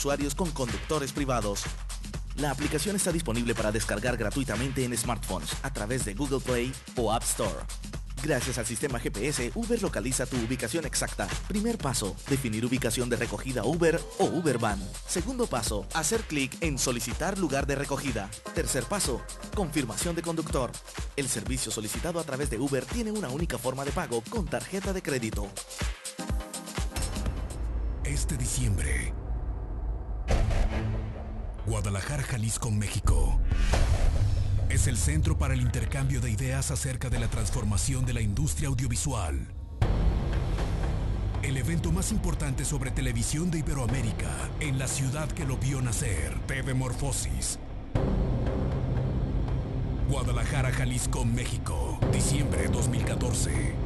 usuarios con conductores privados. La aplicación está disponible para descargar gratuitamente en smartphones a través de Google Play o App Store. Gracias al sistema GPS, Uber localiza tu ubicación exacta. Primer paso, definir ubicación de recogida Uber o uber van Segundo paso, hacer clic en solicitar lugar de recogida. Tercer paso, confirmación de conductor. El servicio solicitado a través de Uber tiene una única forma de pago con tarjeta de crédito. Este diciembre, Guadalajara, Jalisco, México. Es el centro para el intercambio de ideas acerca de la transformación de la industria audiovisual. El evento más importante sobre televisión de Iberoamérica, en la ciudad que lo vio nacer, TV Morfosis. Guadalajara, Jalisco, México, diciembre 2014.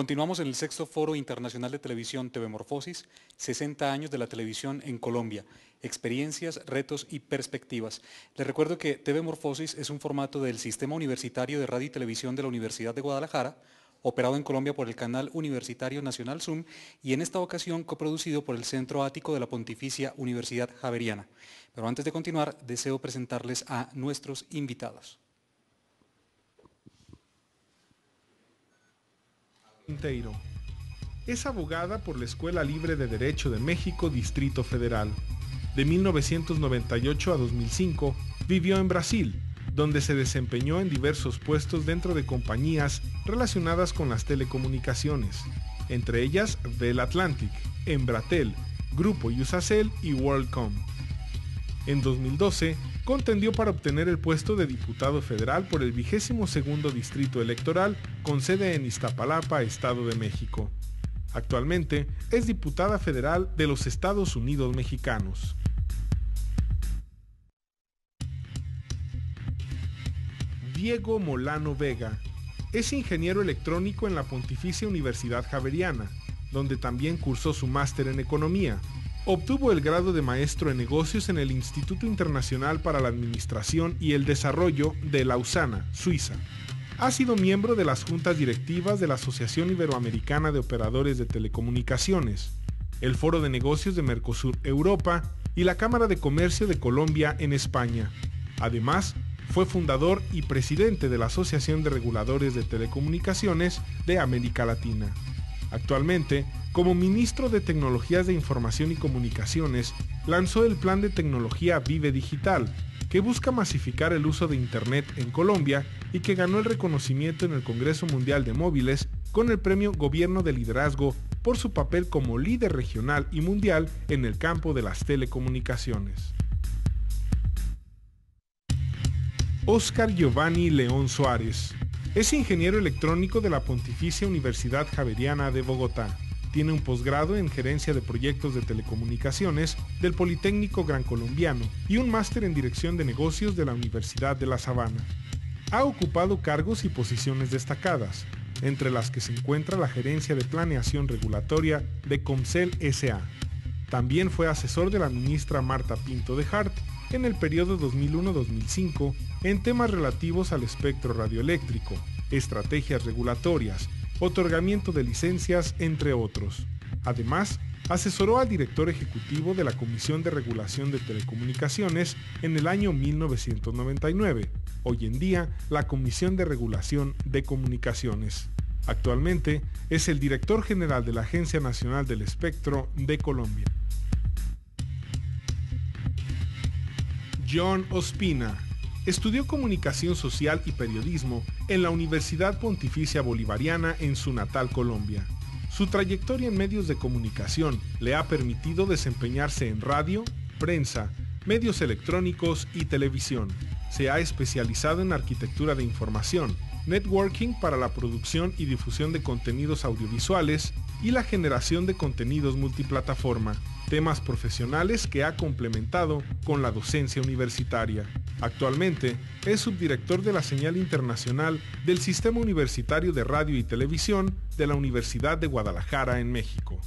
Continuamos en el sexto foro internacional de televisión TV Morfosis, 60 años de la televisión en Colombia, experiencias, retos y perspectivas. Les recuerdo que TV Morfosis es un formato del Sistema Universitario de Radio y Televisión de la Universidad de Guadalajara, operado en Colombia por el canal universitario Nacional Zoom y en esta ocasión coproducido por el Centro Ático de la Pontificia Universidad Javeriana. Pero antes de continuar, deseo presentarles a nuestros invitados. Es abogada por la Escuela Libre de Derecho de México, Distrito Federal. De 1998 a 2005 vivió en Brasil, donde se desempeñó en diversos puestos dentro de compañías relacionadas con las telecomunicaciones, entre ellas Bell Atlantic, Embratel, Grupo Usacel y WorldCom. En 2012 contendió para obtener el puesto de diputado federal por el 22 segundo distrito electoral con sede en Iztapalapa, Estado de México. Actualmente es diputada federal de los Estados Unidos mexicanos. Diego Molano Vega es ingeniero electrónico en la Pontificia Universidad Javeriana, donde también cursó su máster en economía Obtuvo el grado de maestro en negocios en el Instituto Internacional para la Administración y el Desarrollo de Lausana, Suiza. Ha sido miembro de las juntas directivas de la Asociación Iberoamericana de Operadores de Telecomunicaciones, el Foro de Negocios de Mercosur Europa y la Cámara de Comercio de Colombia en España. Además, fue fundador y presidente de la Asociación de Reguladores de Telecomunicaciones de América Latina. Actualmente, como ministro de Tecnologías de Información y Comunicaciones, lanzó el plan de tecnología Vive Digital, que busca masificar el uso de Internet en Colombia y que ganó el reconocimiento en el Congreso Mundial de Móviles con el premio Gobierno de Liderazgo por su papel como líder regional y mundial en el campo de las telecomunicaciones. Oscar Giovanni León Suárez es ingeniero electrónico de la Pontificia Universidad Javeriana de Bogotá. Tiene un posgrado en gerencia de proyectos de telecomunicaciones del Politécnico Gran Colombiano y un máster en dirección de negocios de la Universidad de La Sabana. Ha ocupado cargos y posiciones destacadas, entre las que se encuentra la gerencia de planeación regulatoria de Comcel SA. También fue asesor de la ministra Marta Pinto de Hart en el periodo 2001-2005 en temas relativos al espectro radioeléctrico, estrategias regulatorias, otorgamiento de licencias, entre otros. Además, asesoró al director ejecutivo de la Comisión de Regulación de Telecomunicaciones en el año 1999, hoy en día la Comisión de Regulación de Comunicaciones. Actualmente es el director general de la Agencia Nacional del Espectro de Colombia. John Ospina, Estudió comunicación social y periodismo en la Universidad Pontificia Bolivariana en su natal Colombia. Su trayectoria en medios de comunicación le ha permitido desempeñarse en radio, prensa, medios electrónicos y televisión. Se ha especializado en arquitectura de información, networking para la producción y difusión de contenidos audiovisuales y la generación de contenidos multiplataforma, temas profesionales que ha complementado con la docencia universitaria. Actualmente es subdirector de la señal internacional del Sistema Universitario de Radio y Televisión de la Universidad de Guadalajara en México.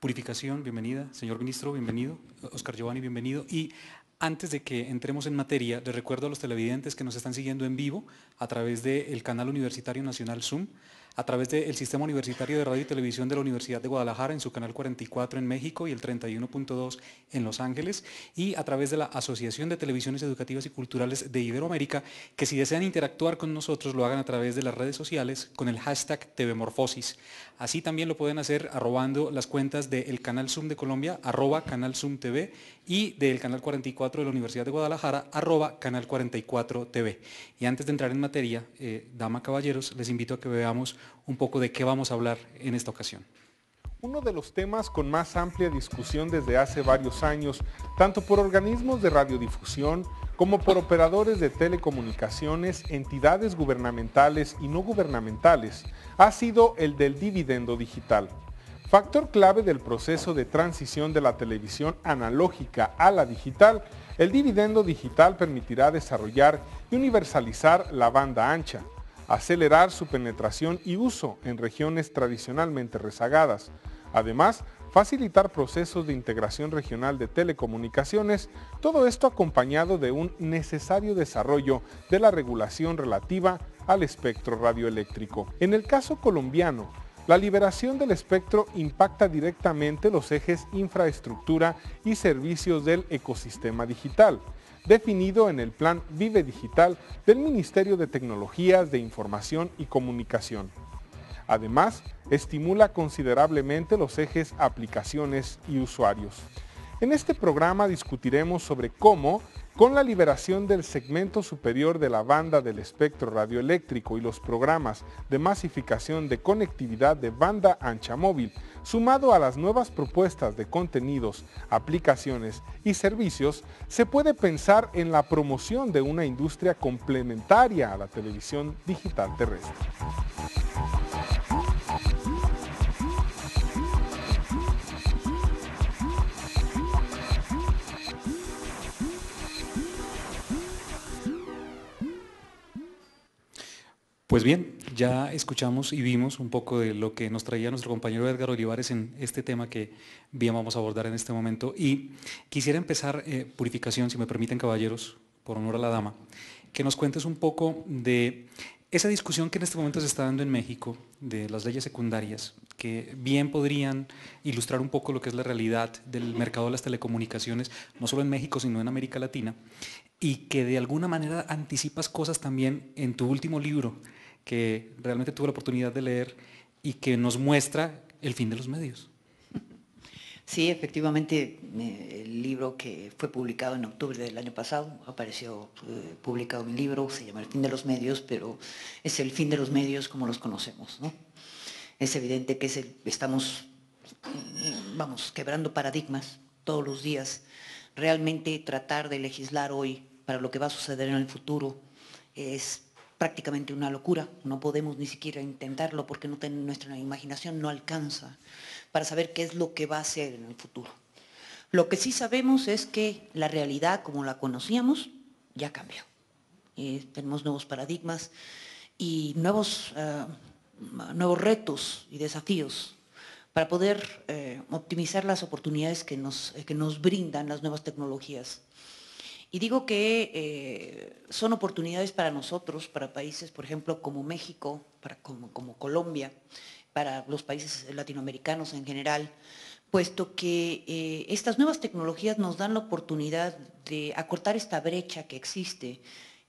Purificación, bienvenida. Señor ministro, bienvenido. Oscar Giovanni, bienvenido. Y antes de que entremos en materia, les recuerdo a los televidentes que nos están siguiendo en vivo a través del canal universitario nacional Zoom, a través del Sistema Universitario de Radio y Televisión de la Universidad de Guadalajara en su canal 44 en México y el 31.2 en Los Ángeles y a través de la Asociación de Televisiones Educativas y Culturales de Iberoamérica, que si desean interactuar con nosotros lo hagan a través de las redes sociales con el hashtag TVMorfosis. Así también lo pueden hacer arrobando las cuentas del canal Zoom de Colombia, arroba canal Zoom TV, y del canal 44 de la Universidad de Guadalajara, arroba canal 44 TV. Y antes de entrar en materia, eh, dama caballeros, les invito a que veamos un poco de qué vamos a hablar en esta ocasión uno de los temas con más amplia discusión desde hace varios años, tanto por organismos de radiodifusión como por operadores de telecomunicaciones, entidades gubernamentales y no gubernamentales, ha sido el del dividendo digital. Factor clave del proceso de transición de la televisión analógica a la digital, el dividendo digital permitirá desarrollar y universalizar la banda ancha, acelerar su penetración y uso en regiones tradicionalmente rezagadas, Además, facilitar procesos de integración regional de telecomunicaciones, todo esto acompañado de un necesario desarrollo de la regulación relativa al espectro radioeléctrico. En el caso colombiano, la liberación del espectro impacta directamente los ejes infraestructura y servicios del ecosistema digital, definido en el Plan Vive Digital del Ministerio de Tecnologías de Información y Comunicación. Además, estimula considerablemente los ejes aplicaciones y usuarios. En este programa discutiremos sobre cómo, con la liberación del segmento superior de la banda del espectro radioeléctrico y los programas de masificación de conectividad de banda ancha móvil, sumado a las nuevas propuestas de contenidos, aplicaciones y servicios, se puede pensar en la promoción de una industria complementaria a la televisión digital terrestre. Pues bien, ya escuchamos y vimos un poco de lo que nos traía nuestro compañero Edgar Olivares en este tema que bien vamos a abordar en este momento. Y quisiera empezar, eh, purificación, si me permiten caballeros, por honor a la dama, que nos cuentes un poco de esa discusión que en este momento se está dando en México de las leyes secundarias, que bien podrían ilustrar un poco lo que es la realidad del mercado de las telecomunicaciones, no solo en México, sino en América Latina, y que de alguna manera anticipas cosas también en tu último libro, que realmente tuve la oportunidad de leer y que nos muestra el fin de los medios. Sí, efectivamente, el libro que fue publicado en octubre del año pasado, apareció eh, publicado mi libro, se llama El fin de los medios, pero es el fin de los medios como los conocemos. Es evidente que estamos, vamos, quebrando paradigmas todos los días. Realmente tratar de legislar hoy para lo que va a suceder en el futuro es prácticamente una locura, no podemos ni siquiera intentarlo porque nuestra imaginación no alcanza para saber qué es lo que va a ser en el futuro. Lo que sí sabemos es que la realidad como la conocíamos ya cambió. tenemos nuevos paradigmas y nuevos, ah, nuevos retos y desafíos para poder eh, optimizar las oportunidades que nos, que nos brindan las nuevas tecnologías y digo que eh, son oportunidades para nosotros, para países, por ejemplo, como México, como, Colombia, para los países latinoamericanos en general, puesto que eh, estas nuevas tecnologías nos dan la oportunidad de acortar esta brecha que existe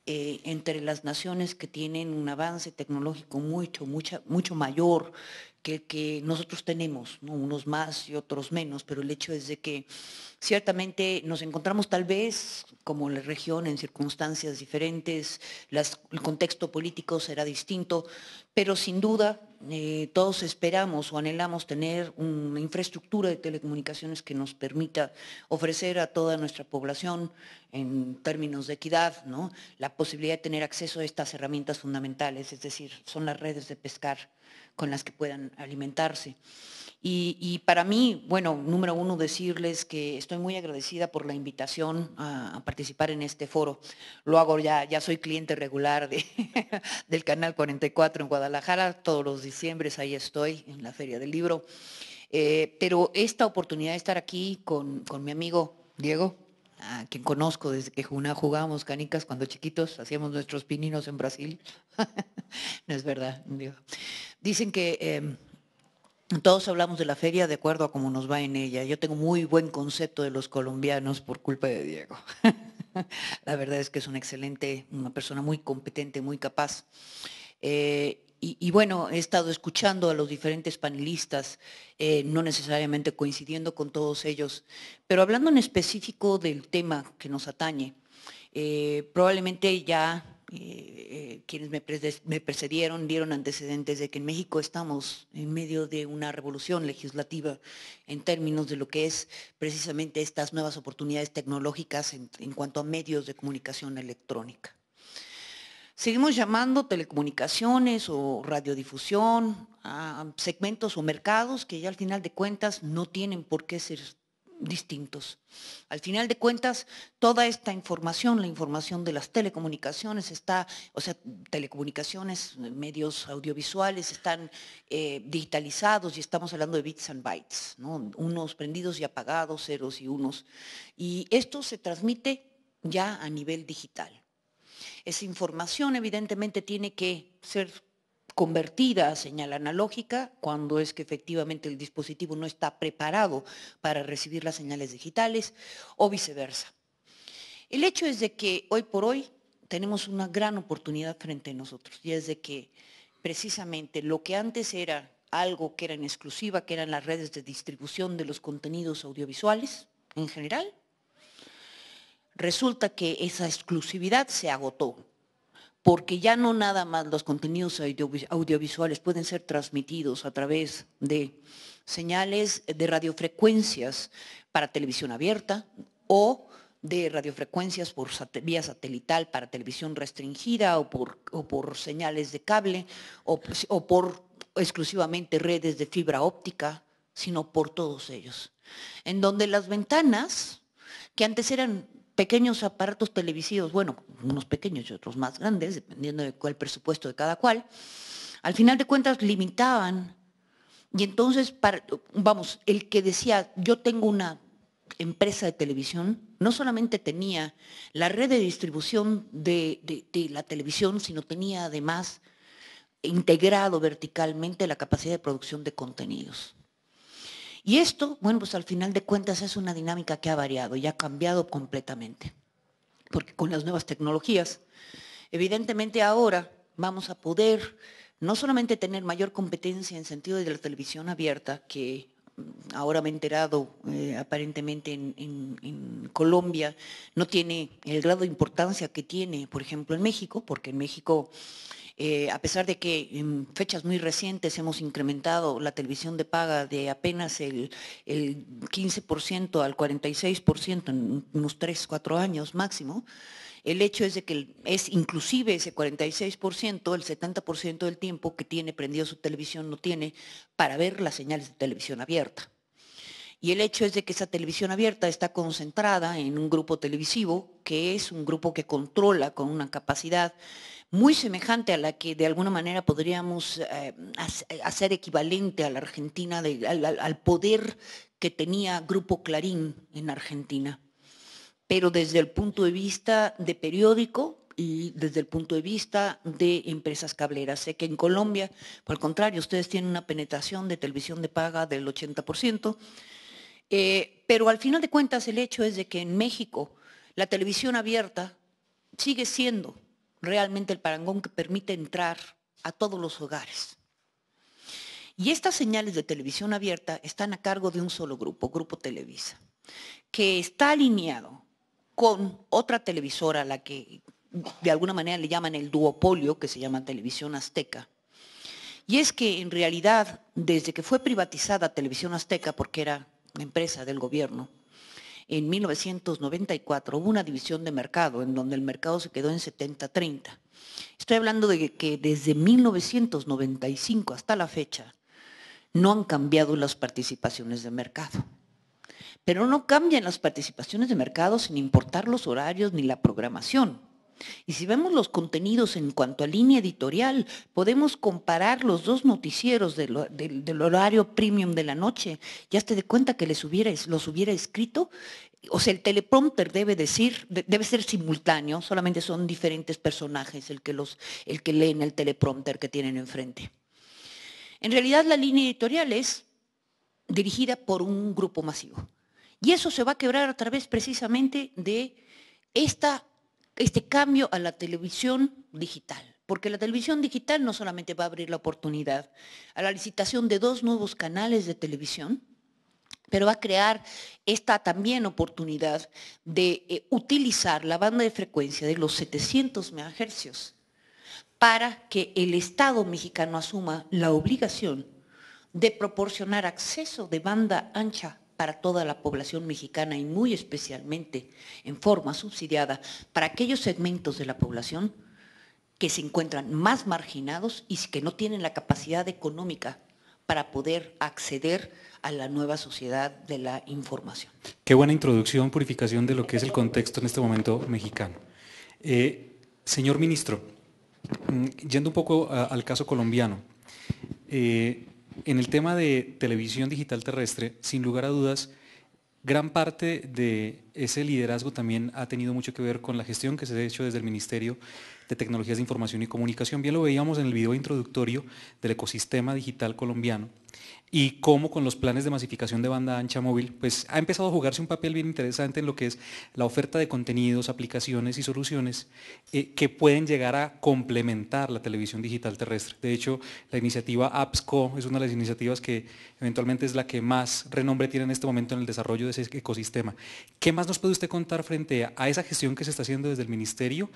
eh, entre las naciones que tienen un avance tecnológico mucho, mucha, mucho mayor que, nosotros tenemos, unos más y otros menos, pero el hecho es de que ciertamente nos encontramos tal vez como la región en circunstancias diferentes, el contexto político será distinto, pero sin duda eh, todos esperamos o anhelamos tener una infraestructura de telecomunicaciones que nos permita ofrecer a toda nuestra población en términos de equidad, la posibilidad de tener acceso a estas herramientas fundamentales, es decir, son las redes de pescar con las que puedan alimentarse. Y, para mí, bueno, número uno, decirles que estoy muy agradecida por la invitación a, participar en este foro. Lo hago ya, ya soy cliente regular del Canal 44 en Guadalajara, todos los diciembres ahí estoy en la Feria del Libro. Eh, pero esta oportunidad de estar aquí con, con mi amigo Diego, a quien conozco desde que jugábamos canicas cuando chiquitos, hacíamos nuestros pininos en Brasil. no es verdad, Diego. Dicen que em, todos hablamos de la feria de acuerdo a cómo nos va en ella. Yo tengo muy buen concepto de los colombianos por culpa de Diego. la verdad es que es un excelente, una persona muy competente, muy capaz. Eh, y, bueno, he estado escuchando a los diferentes panelistas, eh, no necesariamente coincidiendo con todos ellos, pero hablando en específico del tema que nos atañe, eh, probablemente ya eh, quienes me, precedieron dieron antecedentes de que en México estamos en medio de una revolución legislativa en términos de lo que es precisamente estas nuevas oportunidades tecnológicas en, en cuanto a medios de comunicación electrónica. Seguimos llamando telecomunicaciones o radiodifusión a segmentos o mercados que ya al final de cuentas no tienen por qué ser distintos. Al final de cuentas, toda esta información, la información de las telecomunicaciones, está, o sea, telecomunicaciones, medios audiovisuales están eh, digitalizados y estamos hablando de bits and bytes, unos prendidos y apagados, ceros y unos. Y esto se transmite ya a nivel digital. Esa información evidentemente tiene que ser convertida a señal analógica cuando es que efectivamente el dispositivo no está preparado para recibir las señales digitales o viceversa. El hecho es de que hoy por hoy tenemos una gran oportunidad frente a nosotros y es de que precisamente lo que antes era algo que era en exclusiva, que eran las redes de distribución de los contenidos audiovisuales en general, resulta que esa exclusividad se agotó porque ya no nada más los contenidos audiovisuales pueden ser transmitidos a través de señales de radiofrecuencias para televisión abierta o de radiofrecuencias por vía satelital para televisión restringida o por, por señales de cable o por exclusivamente redes de fibra óptica, sino por todos ellos. En donde las ventanas, que antes eran pequeños aparatos televisivos, bueno, unos pequeños y otros más grandes, dependiendo de cuál presupuesto de cada cual, al final de cuentas limitaban. Y entonces, vamos, el que decía, yo tengo una empresa de televisión, no solamente tenía la red de distribución de la televisión, sino tenía además integrado verticalmente la capacidad de producción de contenidos. Y esto, bueno, pues al final de cuentas es una dinámica que ha variado y ha cambiado completamente. Porque con las nuevas tecnologías, evidentemente ahora vamos a poder no solamente tener mayor competencia en sentido de la televisión abierta, que mm, ahora me he enterado eh, aparentemente en, Colombia, no tiene el grado de importancia que tiene, por ejemplo, en México, porque en México eh, a pesar de que en fechas muy recientes hemos incrementado la televisión de paga de apenas el, 15% al 46% en unos 3, 4 años máximo, el hecho es de que es inclusive ese 46%, el 70% del tiempo que tiene prendido su televisión no tiene para ver las señales de televisión abierta. Y el hecho es de que esa televisión abierta está concentrada en un grupo televisivo, que es un grupo que controla con una capacidad muy semejante a la que de alguna manera podríamos eh, hacer equivalente a la Argentina, al, al poder que tenía Grupo Clarín en Argentina. Pero desde el punto de vista de periódico, y desde el punto de vista de empresas cableras. Sé que en Colombia, por el contrario, ustedes tienen una penetración de televisión de paga del 80%, eh, pero al final de cuentas el hecho es de que en México la televisión abierta sigue siendo realmente el parangón que permite entrar a todos los hogares. Y estas señales de televisión abierta están a cargo de un solo grupo, Grupo Televisa, que está alineado con otra televisora, la que de alguna manera le llaman el duopolio, que se llama Televisión Azteca. Y es que en realidad, desde que fue privatizada Televisión Azteca, porque era empresa del gobierno, en 1994 hubo una división de mercado en donde el mercado se quedó en 70-30. Estoy hablando de que desde 1995 hasta la fecha no han cambiado las participaciones de mercado. Pero no cambian las participaciones de mercado sin importar los horarios ni la programación. Y si vemos los contenidos en cuanto a línea editorial, podemos comparar los dos noticieros del horario premium de la noche. Ya te dé cuenta que les hubiera, los hubiera escrito. O sea, el teleprompter debe decir, debe ser simultáneo, solamente son diferentes personajes el que, el que leen el teleprompter que tienen enfrente. En realidad la línea editorial es dirigida por un grupo masivo. Y eso se va a quebrar a través precisamente de esta este cambio a la televisión digital porque la televisión digital no solamente va a abrir la oportunidad a la licitación de dos nuevos canales de televisión, pero va a crear esta también oportunidad de eh, utilizar la banda de frecuencia de los 700 MHz para que el Estado mexicano asuma la obligación de proporcionar acceso de banda ancha para toda la población mexicana y muy especialmente en forma subsidiada para aquellos segmentos de la población que se encuentran más marginados y que no tienen la capacidad económica para poder acceder a la nueva sociedad de la información. Qué buena introducción, purificación de lo que es el contexto en este momento mexicano. Eh, señor ministro, mm, yendo un poco al caso colombiano, eh, en el tema de televisión digital terrestre, sin lugar a dudas, gran parte de ese liderazgo también ha tenido mucho que ver con la gestión que se ha hecho desde el Ministerio de Tecnologías de Información y Comunicación. Bien lo veíamos en el video introductorio del ecosistema digital colombiano y cómo con los planes de masificación de banda ancha móvil, pues ha empezado a jugarse un papel bien interesante en lo que es la oferta de contenidos, aplicaciones y soluciones eh, que pueden llegar a complementar la televisión digital terrestre. De hecho, la iniciativa AppsCo es una de las iniciativas que eventualmente es la que más renombre tiene en este momento en el desarrollo de ese ecosistema. ¿Qué más nos puede usted contar frente a esa gestión que se está haciendo desde el ministerio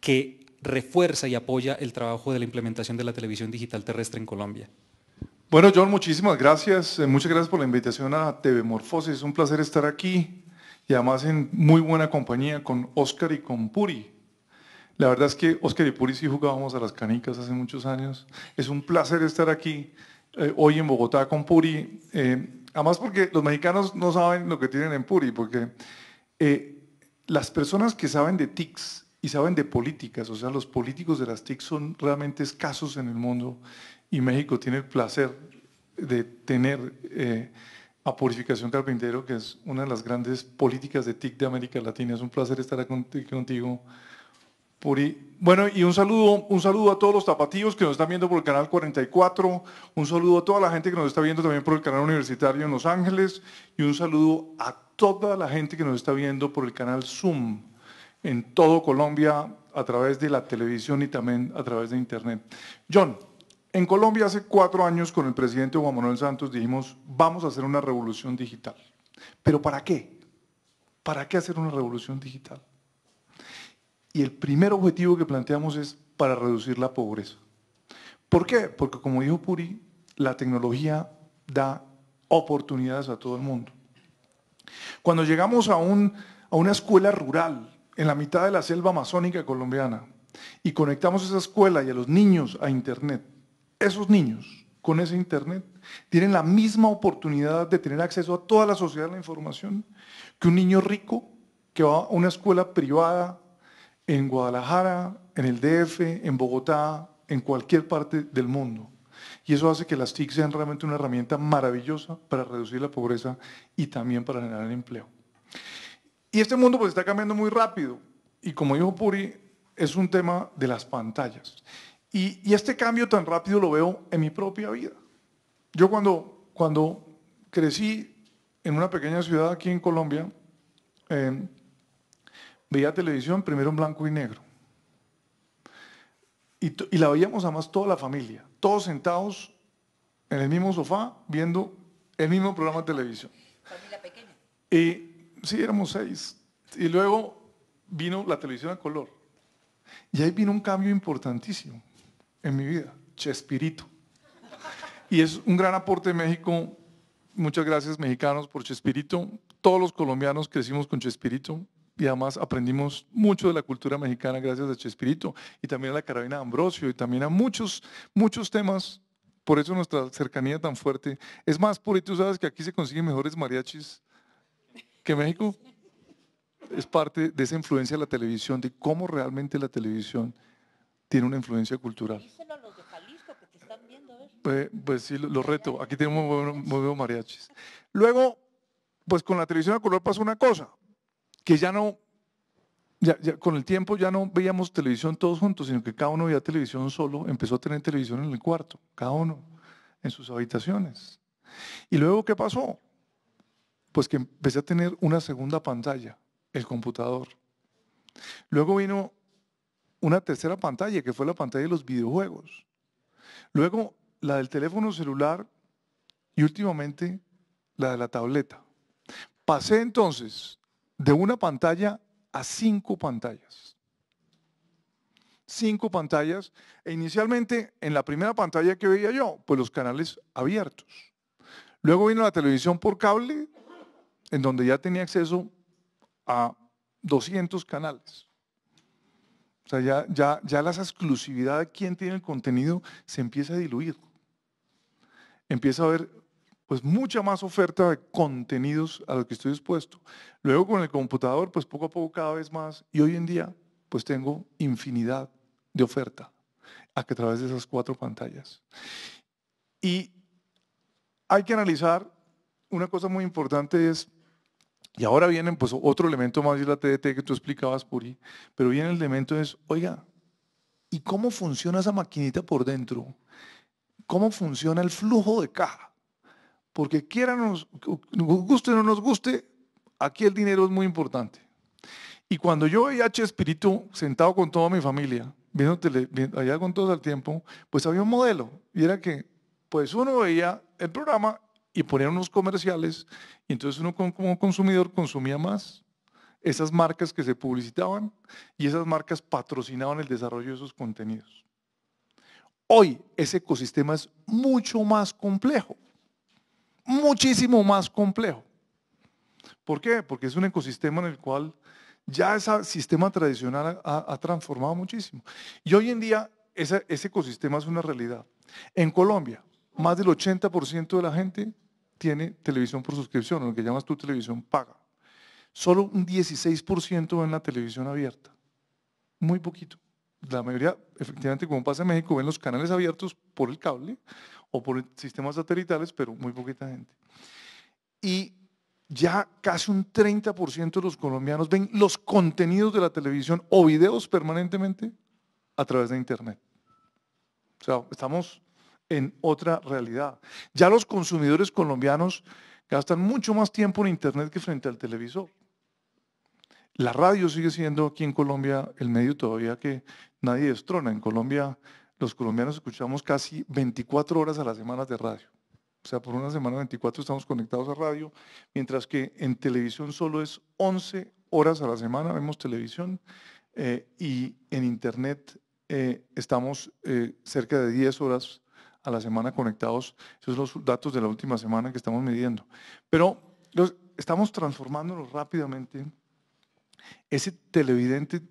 que refuerza y apoya el trabajo de la implementación de la televisión digital terrestre en Colombia? Bueno, John, muchísimas gracias. Eh, muchas gracias por la invitación a TV Morfosis. Es un placer estar aquí y además en muy buena compañía con Oscar y con Puri. La verdad es que Oscar y Puri sí jugábamos a las canicas hace muchos años. Es un placer estar aquí eh, hoy en Bogotá con Puri. Eh, además porque los mexicanos no saben lo que tienen en Puri, porque las personas que saben de TICS y saben de políticas, o sea, los políticos de las TIC son realmente escasos en el mundo y México tiene el placer de tener eh, a Purificación Carpintero, que es una de las grandes políticas de TIC de América Latina. Es un placer estar contigo. Puri. Bueno, y un saludo, un saludo a todos los tapatíos que nos están viendo por el canal 44, un saludo a toda la gente que nos está viendo también por el canal universitario en Los Ángeles y un saludo a toda la gente que nos está viendo por el canal Zoom en todo Colombia a través de la televisión y también a través de Internet. John, en Colombia hace cuatro años con el presidente Juan Manuel Santos dijimos, vamos a hacer una revolución digital. ¿Pero para qué? ¿Para qué hacer una revolución digital? Y el primer objetivo que planteamos es para reducir la pobreza. ¿Por qué? Porque como dijo Puri, la tecnología da oportunidades a todo el mundo. Cuando llegamos a, un, a una escuela rural en la mitad de la selva amazónica colombiana y conectamos esa escuela y a los niños a Internet, esos niños con ese Internet tienen la misma oportunidad de tener acceso a toda la sociedad de la información que un niño rico que va a una escuela privada en Guadalajara, en el DF, en Bogotá, en cualquier parte del mundo. Y eso hace que las TIC sean realmente una herramienta maravillosa para reducir la pobreza y también para generar empleo. Y este mundo pues está cambiando muy rápido. Y como dijo Puri, es un tema de las pantallas. Y, este cambio tan rápido lo veo en mi propia vida. Yo cuando, cuando crecí en una pequeña ciudad aquí en Colombia, eh, veía televisión primero en blanco y negro. Y, la veíamos además toda la familia, todos sentados en el mismo sofá viendo el mismo programa de televisión. Familia pequeña. Y sí, éramos seis. Y luego vino la televisión a color. Y ahí vino un cambio importantísimo en mi vida, Chespirito. Y es un gran aporte de México. Muchas gracias mexicanos por Chespirito. Todos los colombianos crecimos con Chespirito y además aprendimos mucho de la cultura mexicana gracias a Chespirito y también a la carabina de Ambrosio y también a muchos, muchos temas. Por eso nuestra cercanía tan fuerte. Es más, por tú sabes que aquí se consiguen mejores mariachis que México es parte de esa influencia de la televisión, de cómo realmente la televisión tiene una influencia cultural. los de Jalisco que están viendo. Eh, pues, sí, lo reto. Aquí tenemos muy, buenos mariachis. Luego, pues con la televisión a color pasó una cosa, que ya no, ya, con el tiempo ya no veíamos televisión todos juntos, sino que cada uno veía televisión solo, empezó a tener televisión en el cuarto, cada uno en sus habitaciones. Y luego, ¿qué pasó? Pues que empecé a tener una segunda pantalla, el computador. Luego vino una tercera pantalla, que fue la pantalla de los videojuegos. Luego la del teléfono celular y últimamente la de la tableta. Pasé entonces de una pantalla a cinco pantallas. Cinco pantallas. E inicialmente en la primera pantalla que veía yo, pues los canales abiertos. Luego vino la televisión por cable, en donde ya tenía acceso a 200 canales. O sea, ya, ya, ya la exclusividad de quién tiene el contenido se empieza a diluir. Empieza a haber pues mucha más oferta de contenidos a lo que estoy expuesto. Luego con el computador, pues poco a poco cada vez más. Y hoy en día, pues tengo infinidad de oferta a, que a través de esas cuatro pantallas. Y hay que analizar, una cosa muy importante es y ahora vienen pues otro elemento más de la TDT que tú explicabas, Puri, pero viene el elemento es, oiga, ¿y cómo funciona esa maquinita por dentro? ¿Cómo funciona el flujo de caja? Porque quiera nos, guste o no nos guste, aquí el dinero es muy importante. Y cuando yo veía a Espíritu sentado con toda mi familia, viendo allá con todos al tiempo, pues había un modelo. Y era que, pues uno veía el programa y ponían unos comerciales, y entonces uno como consumidor consumía más esas marcas que se publicitaban y esas marcas patrocinaban el desarrollo de esos contenidos. Hoy ese ecosistema es mucho más complejo, muchísimo más complejo. ¿Por qué? Porque es un ecosistema en el cual ya ese sistema tradicional ha, transformado muchísimo. Y hoy en día ese ecosistema es una realidad. En Colombia, más del 80% de la gente tiene televisión por suscripción, lo que llamas tu televisión paga. Solo un 16% ven la televisión abierta. Muy poquito. La mayoría, efectivamente, como pasa en México, ven los canales abiertos por el cable o por sistemas satelitales, pero muy poquita gente. Y ya casi un 30% de los colombianos ven los contenidos de la televisión o videos permanentemente a través de Internet. O sea, estamos en otra realidad. Ya los consumidores colombianos gastan mucho más tiempo en Internet que frente al televisor. La radio sigue siendo aquí en Colombia el medio todavía que nadie destrona. En Colombia los colombianos escuchamos casi 24 horas a la semana de radio. O sea, por una semana 24 estamos conectados a radio, mientras que en televisión solo es 11 horas a la semana, vemos televisión, eh, y en Internet eh, estamos eh, cerca de 10 horas a la semana conectados. Esos son los datos de la última semana que estamos midiendo. Pero los, estamos transformándonos rápidamente. Ese televidente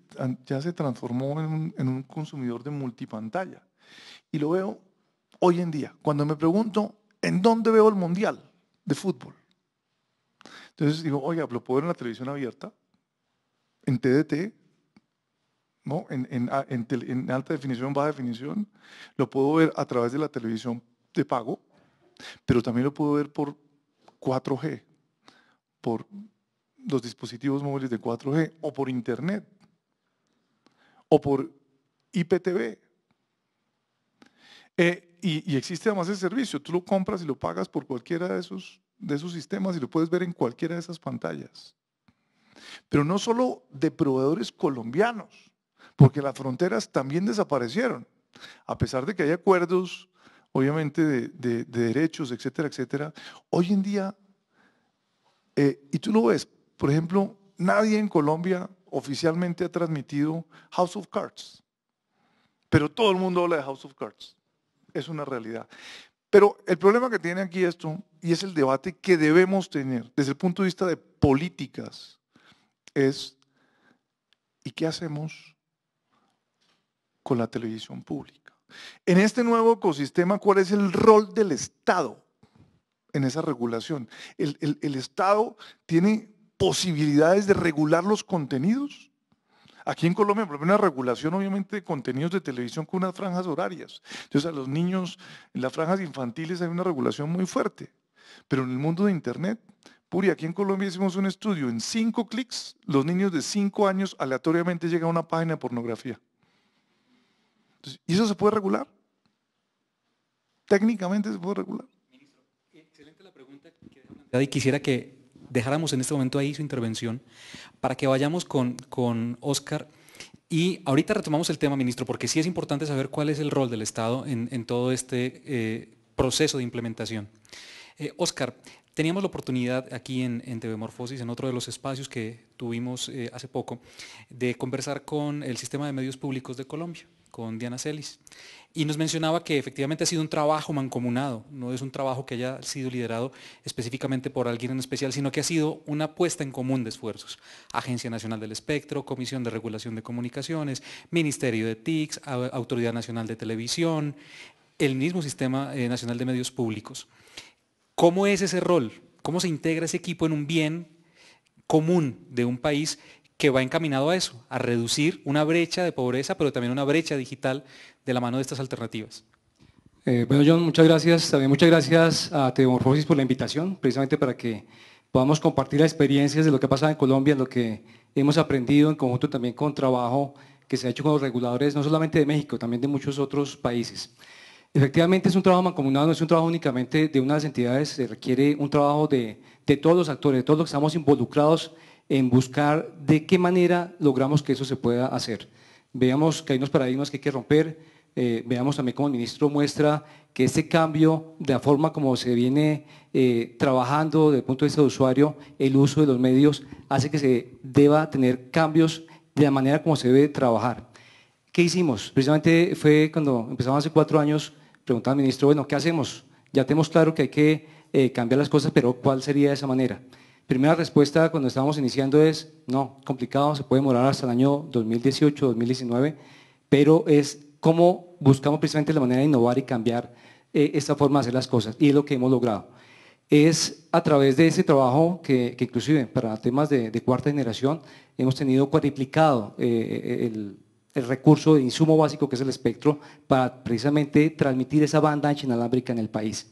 ya se transformó en un, en un consumidor de multipantalla. Y lo veo hoy en día. Cuando me pregunto, ¿en dónde veo el mundial de fútbol? Entonces digo, oiga, lo puedo ver en la televisión abierta, en TDT, en, alta definición, baja definición. Lo puedo ver a través de la televisión de pago, pero también lo puedo ver por 4G, por los dispositivos móviles de 4G, o por Internet, o por IPTV. Eh, y, existe además el servicio, tú lo compras y lo pagas por cualquiera de esos, de esos sistemas y lo puedes ver en cualquiera de esas pantallas. Pero no solo de proveedores colombianos, porque las fronteras también desaparecieron. A pesar de que hay acuerdos, obviamente, de, derechos, etcétera, etcétera, hoy en día, eh, y tú lo ves, por ejemplo, nadie en Colombia oficialmente ha transmitido House of Cards, pero todo el mundo habla de House of Cards. Es una realidad. Pero el problema que tiene aquí esto, y es el debate que debemos tener desde el punto de vista de políticas, es ¿y qué hacemos con la televisión pública. En este nuevo ecosistema, ¿cuál es el rol del Estado en esa regulación? ¿El, Estado tiene posibilidades de regular los contenidos? Aquí en Colombia hay una regulación, obviamente, de contenidos de televisión con unas franjas horarias. Entonces, a los niños, en las franjas infantiles hay una regulación muy fuerte. Pero en el mundo de Internet, Puri, aquí en Colombia hicimos un estudio. En cinco clics, los niños de cinco años aleatoriamente llegan a una página de pornografía. ¿Y eso se puede regular? Técnicamente se puede regular. Ministro, excelente la pregunta y quisiera que dejáramos en este momento ahí su intervención para que vayamos con, con Oscar. Y ahorita retomamos el tema, ministro, porque sí es importante saber cuál es el rol del Estado en, todo este eh, proceso de implementación. Eh, Oscar, teníamos la oportunidad aquí en, en en otro de los espacios que tuvimos eh, hace poco, de conversar con el sistema de medios públicos de Colombia con Diana Celis. Y nos mencionaba que efectivamente ha sido un trabajo mancomunado, no es un trabajo que haya sido liderado específicamente por alguien en especial, sino que ha sido una puesta en común de esfuerzos. Agencia Nacional del Espectro, Comisión de Regulación de Comunicaciones, Ministerio de TICS, Autoridad Nacional de Televisión, el mismo Sistema eh, Nacional de Medios Públicos. ¿Cómo es ese rol? ¿Cómo se integra ese equipo en un bien común de un país que va encaminado a eso, a reducir una brecha de pobreza, pero también una brecha digital de la mano de estas alternativas. Eh, bueno, John, muchas gracias. También muchas gracias a Teomorfosis por la invitación, precisamente para que podamos compartir las experiencias de lo que ha pasado en Colombia, lo que hemos aprendido en conjunto también con trabajo que se ha hecho con los reguladores, no solamente de México, también de muchos otros países. Efectivamente es un trabajo mancomunado, no es un trabajo únicamente de unas entidades, se requiere un trabajo de, de todos los actores, de todos los que estamos involucrados en buscar de qué manera logramos que eso se pueda hacer. Veamos que hay unos paradigmas que hay que romper, eh, veamos también cómo el ministro muestra que este cambio de la forma como se viene eh, trabajando desde el punto de vista del usuario, el uso de los medios, hace que se deba tener cambios de la manera como se debe trabajar. ¿Qué hicimos? Precisamente fue cuando empezamos hace cuatro años, preguntaba al ministro, bueno, ¿qué hacemos? Ya tenemos claro que hay que eh, cambiar las cosas, pero ¿cuál sería esa manera? primera respuesta cuando estábamos iniciando es, no, complicado, se puede demorar hasta el año 2018, 2019, pero es cómo buscamos precisamente la manera de innovar y cambiar eh, esta forma de hacer las cosas, y es lo que hemos logrado. Es a través de ese trabajo que, inclusive para temas de, cuarta generación hemos tenido cuadriplicado eh, eh, el, el, recurso de insumo básico que es el espectro para precisamente transmitir esa banda ancha inalámbrica en el país.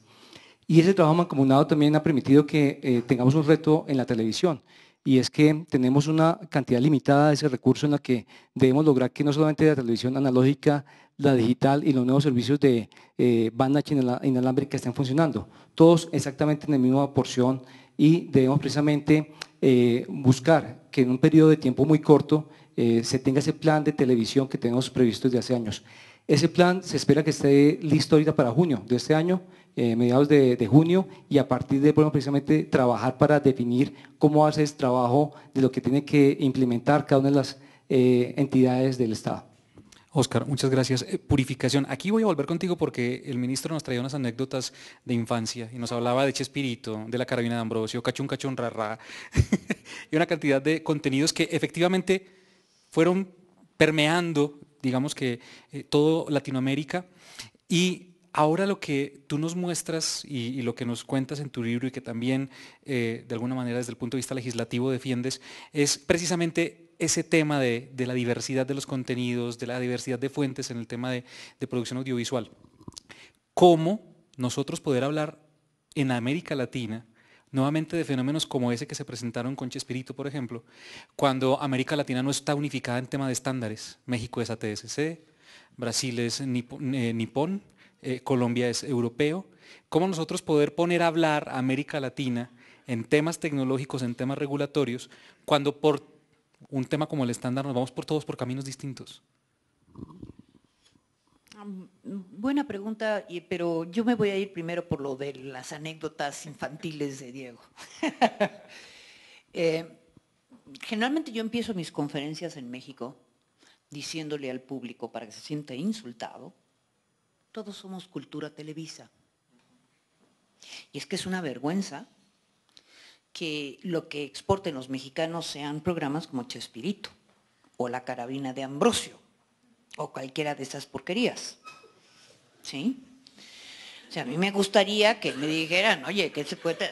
Y ese trabajo mancomunado también ha permitido que eh, tengamos un reto en la televisión y es que tenemos una cantidad limitada de ese recurso en la que debemos lograr que no solamente la televisión analógica, la digital y los nuevos servicios de eh, banda inalámbrica estén funcionando, todos exactamente en la misma porción y debemos precisamente eh, buscar que en un periodo de tiempo muy corto eh, se tenga ese plan de televisión que tenemos previsto desde hace años. Ese plan se espera que esté listo ahorita para junio de este año eh, mediados de, junio y a partir de, bueno, precisamente trabajar para definir cómo haces trabajo de lo que tiene que implementar cada una de las eh, entidades del Estado. Oscar, muchas gracias. Eh, purificación. Aquí voy a volver contigo porque el ministro nos traía unas anécdotas de infancia y nos hablaba de Chespirito, de la Carabina de Ambrosio, Cachun Cachun rara y una cantidad de contenidos que efectivamente fueron permeando, digamos que, todo Latinoamérica. Y Ahora lo que tú nos muestras y, lo que nos cuentas en tu libro y que también eh, de alguna manera desde el punto de vista legislativo defiendes es precisamente ese tema de, la diversidad de los contenidos, de la diversidad de fuentes en el tema de, producción audiovisual. ¿Cómo nosotros poder hablar en América Latina nuevamente de fenómenos como ese que se presentaron con Chespirito, por ejemplo, cuando América Latina no está unificada en tema de estándares? México es ATSC, Brasil es eh, Nipón, eh, Colombia es europeo, cómo nosotros poder poner a hablar a América Latina en temas tecnológicos, en temas regulatorios, cuando por un tema como el estándar nos vamos por todos por caminos distintos. Ah, buena pregunta, pero yo me voy a ir primero por lo de las anécdotas infantiles de Diego. Eh, generalmente yo empiezo mis conferencias en México diciéndole al público para que se sienta insultado, todos somos cultura televisa. Y es que es una vergüenza que lo que exporten los mexicanos sean programas como Chespirito o La Carabina de Ambrosio o cualquiera de esas porquerías. ¿Sí? O sea, a mí me gustaría que me dijeran, oye, ¿qué se puede?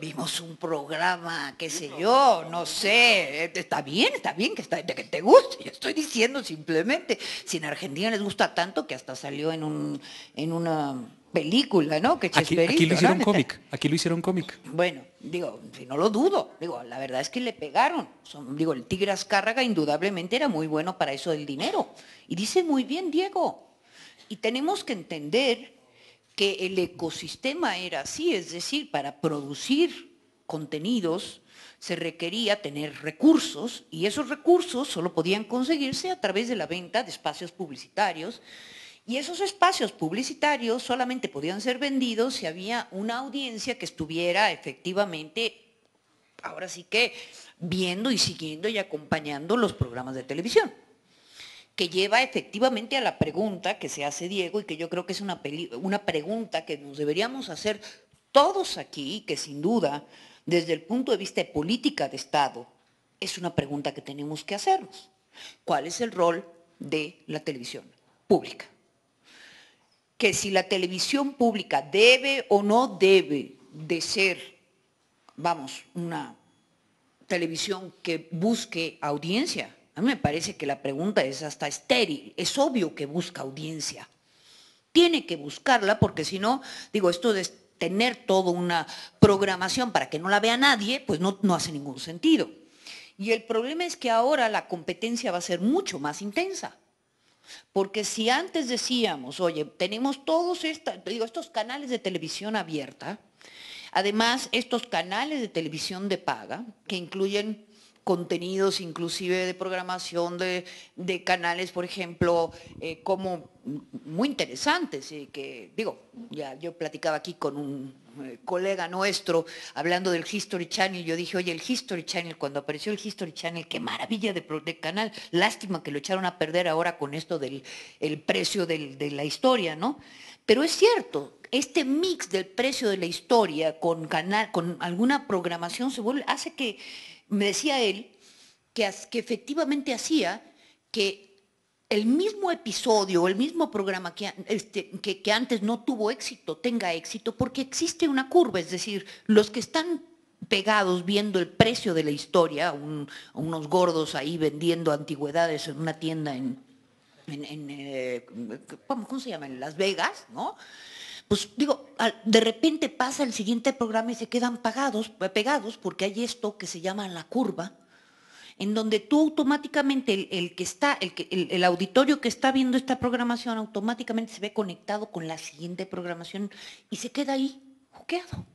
Vimos un programa, qué sé yo, no sé. Eh, está bien, está bien que, que te guste. Yo estoy diciendo simplemente, si en Argentina les gusta tanto que hasta salió en, un, en una película, ¿no? Que aquí, aquí lo hicieron cómic, aquí lo hicieron cómic. Bueno, digo, no lo dudo, digo, la verdad es que le pegaron. digo, el Tigre Azcárraga indudablemente era muy bueno para eso del dinero. Y dice muy bien, Diego. Y tenemos que entender que el ecosistema era así, es decir, para producir contenidos se requería tener recursos y esos recursos solo podían conseguirse a través de la venta de espacios publicitarios y esos espacios publicitarios solamente podían ser vendidos si había una audiencia que estuviera efectivamente, ahora sí que, viendo y siguiendo y acompañando los programas de televisión que lleva efectivamente a la pregunta que se hace Diego y que yo creo que es una, una pregunta que nos deberíamos hacer todos aquí, que sin duda, desde el punto de vista de política de Estado, es una pregunta que tenemos que hacernos. ¿Cuál es el rol de la televisión pública? Que si la televisión pública debe o no debe de ser, vamos, una televisión que busque audiencia, a mí me parece que la pregunta es hasta estéril. Es obvio que busca audiencia. Tiene que buscarla porque si no, digo, esto de tener toda una programación para que no la vea nadie, pues no, hace ningún sentido. Y el problema es que ahora la competencia va a ser mucho más intensa. Porque si antes decíamos, oye, tenemos todos esta, digo, estos canales de televisión abierta, además estos canales de televisión de paga, que incluyen contenidos inclusive de programación de, canales, por ejemplo, eh, como muy interesantes que, digo, ya yo platicaba aquí con un eh, colega nuestro hablando del History Channel, yo dije, oye, el History Channel, cuando apareció el History Channel, qué maravilla de, canal, lástima que lo echaron a perder ahora con esto del precio de la historia, ¿no? Pero es cierto, este mix del precio de la historia con canal, con alguna programación se hace que me decía él que, que efectivamente hacía que el mismo episodio, el mismo programa este, que, que, antes no tuvo éxito, tenga éxito, porque existe una curva, es decir, los que están pegados viendo el precio de la historia, unos gordos ahí vendiendo antigüedades en una tienda en, eh, ¿cómo se llama? En Las Vegas, ¿no? pues digo, de repente pasa el siguiente programa y se quedan pegados, porque hay esto que se llama la curva, en donde tú automáticamente, el, que está, el, el, auditorio que está viendo esta programación, automáticamente se ve conectado con la siguiente programación y se queda ahí, juqueado.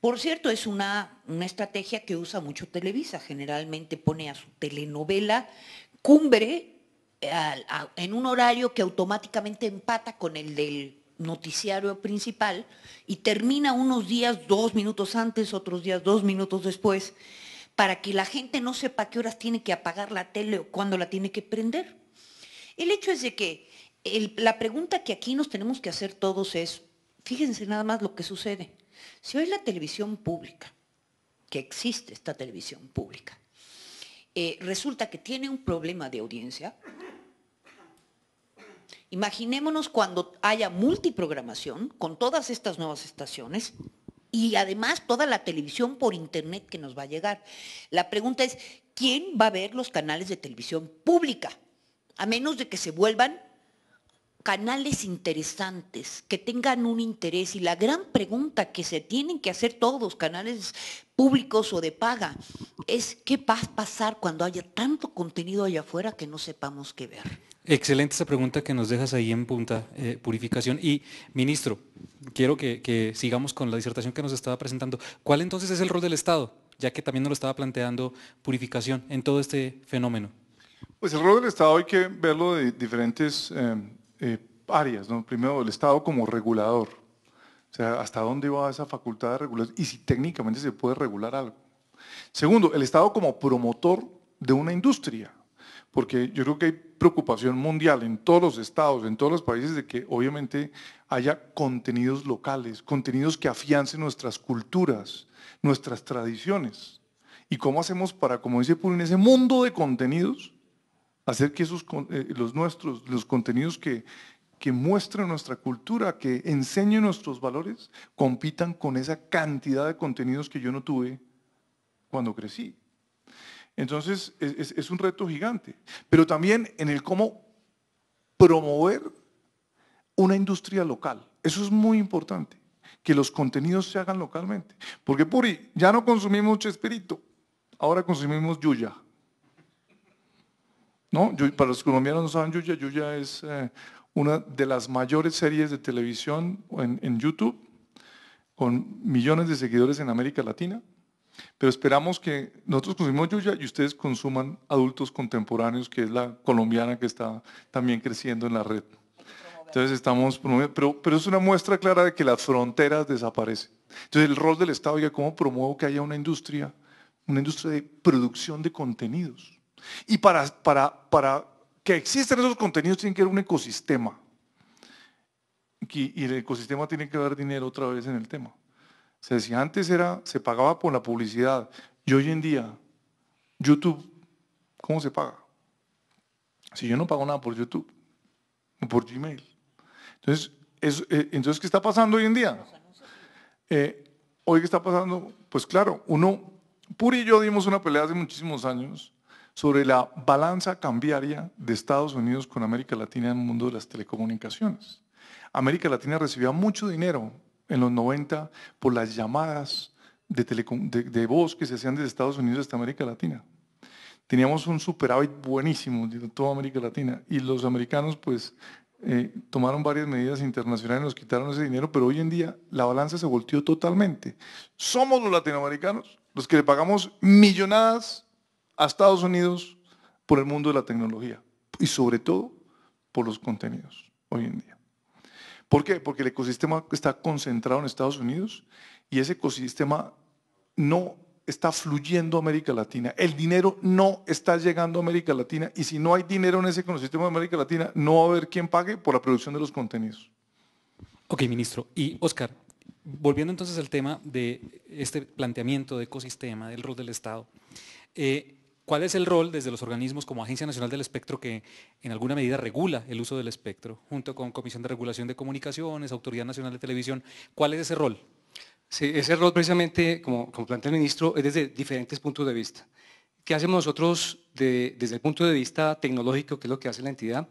Por cierto, es una, estrategia que usa mucho Televisa, generalmente pone a su telenovela cumbre eh, en un horario que automáticamente empata con el del noticiario principal y termina unos días, dos minutos antes, otros días, dos minutos después, para que la gente no sepa qué horas tiene que apagar la tele o cuándo la tiene que prender. El hecho es de que la pregunta que aquí nos tenemos que hacer todos es, fíjense nada más lo que sucede. Si hoy la televisión pública, que existe esta televisión pública, eh, resulta que tiene un problema de audiencia, Imaginémonos cuando haya multiprogramación con todas estas nuevas estaciones y además toda la televisión por internet que nos va a llegar. La pregunta es, ¿quién va a ver los canales de televisión pública? A menos de que se vuelvan canales interesantes, que tengan un interés. Y la gran pregunta que se tienen que hacer todos, canales públicos o de paga, es qué va a pasar cuando haya tanto contenido allá afuera que no sepamos qué ver. Excelente esa pregunta que nos dejas ahí en punta, eh, purificación. Y, ministro, quiero que, sigamos con la disertación que nos estaba presentando. ¿Cuál entonces es el rol del Estado, ya que también nos lo estaba planteando purificación en todo este fenómeno? Pues el rol del Estado hay que verlo de diferentes eh, eh, áreas. ¿no? Primero, el Estado como regulador. O sea, ¿hasta dónde va esa facultad de regular? Y si técnicamente se puede regular algo. Segundo, el Estado como promotor de una industria. Porque yo creo que hay preocupación mundial en todos los estados, en todos los países, de que obviamente haya contenidos locales, contenidos que afiancen nuestras culturas, nuestras tradiciones. ¿Y cómo hacemos para, como dice en ese mundo de contenidos, hacer que esos, eh, los nuestros, los contenidos que, que muestren nuestra cultura, que enseñen nuestros valores, compitan con esa cantidad de contenidos que yo no tuve cuando crecí. Entonces, es, es, un reto gigante. Pero también en el cómo promover una industria local. Eso es muy importante, que los contenidos se hagan localmente. Porque, Puri, ya no consumimos Chespirito, ahora consumimos Yuya. ¿no? para los colombianos no saben Yuya, Yuya es eh, una de las mayores series de televisión en, YouTube, con millones de seguidores en América Latina. Pero esperamos que nosotros consumimos Yuya y ustedes consuman adultos contemporáneos, que es la colombiana que está también creciendo en la red. Entonces estamos pero, es una muestra clara de que las fronteras desaparecen. Entonces el rol del Estado, ya ¿cómo promuevo que haya una industria, una industria de producción de contenidos? Y para, que existan esos contenidos tiene que haber un ecosistema. Y, el ecosistema tiene que dar dinero otra vez en el tema. O sea, antes era, se pagaba por la publicidad, y hoy en día, YouTube, ¿cómo se paga? Si yo no pago nada por YouTube, o por Gmail. Entonces, eh, entonces ¿qué está pasando hoy en día? Eh, hoy, ¿qué está pasando? Pues claro, uno, Puri y yo dimos una pelea hace muchísimos años sobre la balanza cambiaria de Estados Unidos con América Latina en el mundo de las telecomunicaciones. América Latina recibía mucho dinero en los 90 por las llamadas de, voz que se hacían desde Estados Unidos hasta América Latina. Teníamos un superávit buenísimo de toda América Latina y los americanos pues eh, tomaron varias medidas internacionales, y nos quitaron ese dinero, pero hoy en día la balanza se volteó totalmente. Somos los latinoamericanos los que le pagamos millonadas a Estados Unidos por el mundo de la tecnología y sobre todo por los contenidos hoy en día. ¿Por qué? Porque el ecosistema está concentrado en Estados Unidos y ese ecosistema no está fluyendo a América Latina. El dinero no está llegando a América Latina y si no hay dinero en ese ecosistema de América Latina, no va a haber quien pague por la producción de los contenidos. Ok, ministro. Y Oscar, volviendo entonces al tema de este planteamiento de ecosistema, del rol del Estado. Eh, ¿Cuál es el rol desde los organismos como Agencia Nacional del Espectro que en alguna medida regula el uso del espectro, junto con Comisión de Regulación de Comunicaciones, Autoridad Nacional de Televisión? ¿Cuál es ese rol? Sí, ese rol precisamente, como, plantea el ministro, es desde diferentes puntos de vista. ¿Qué hacemos nosotros desde el punto de vista tecnológico, que es lo que hace la entidad?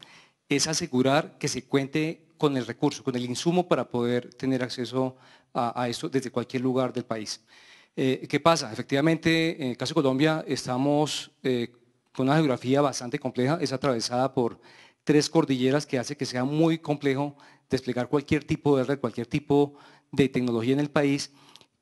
Es asegurar que se cuente con el recurso, con el insumo para poder tener acceso a, a esto desde cualquier lugar del país. Eh, ¿Qué pasa? Efectivamente, en el caso de Colombia estamos eh, con una geografía bastante compleja, es atravesada por tres cordilleras que hace que sea muy complejo desplegar cualquier tipo de red, cualquier tipo de tecnología en el país.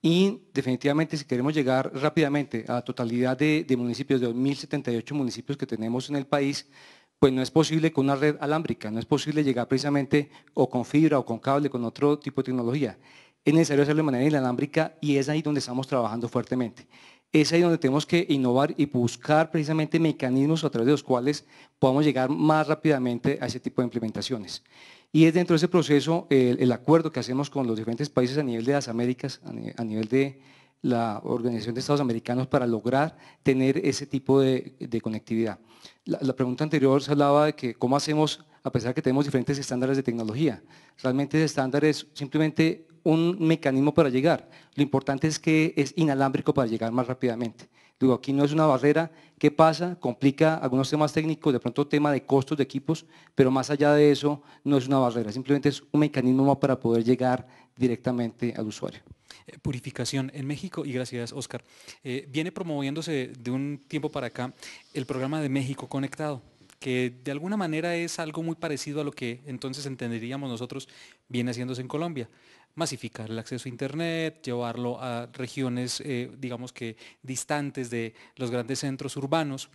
Y definitivamente si queremos llegar rápidamente a la totalidad de, de municipios, de 2.078 municipios que tenemos en el país, pues no es posible con una red alámbrica, no es posible llegar precisamente o con fibra o con cable, con otro tipo de tecnología es necesario hacerlo de manera inalámbrica y es ahí donde estamos trabajando fuertemente. Es ahí donde tenemos que innovar y buscar precisamente mecanismos a través de los cuales podamos llegar más rápidamente a ese tipo de implementaciones. Y es dentro de ese proceso el, acuerdo que hacemos con los diferentes países a nivel de las Américas, a nivel, de la Organización de Estados Americanos para lograr tener ese tipo de, conectividad. La, pregunta anterior se hablaba de que cómo hacemos, a pesar de que tenemos diferentes estándares de tecnología, realmente estándar estándares simplemente un mecanismo para llegar. Lo importante es que es inalámbrico para llegar más rápidamente. Digo, aquí no es una barrera. ¿Qué pasa? Complica algunos temas técnicos, de pronto tema de costos de equipos, pero más allá de eso no es una barrera. Simplemente es un mecanismo para poder llegar directamente al usuario eh, purificación en México, y gracias Oscar, eh, viene promoviéndose de un tiempo para acá el programa de México Conectado, que de alguna manera es algo muy parecido a lo que entonces entenderíamos nosotros viene haciéndose en Colombia masificar el acceso a Internet, llevarlo a regiones, eh, digamos que distantes de los grandes centros urbanos.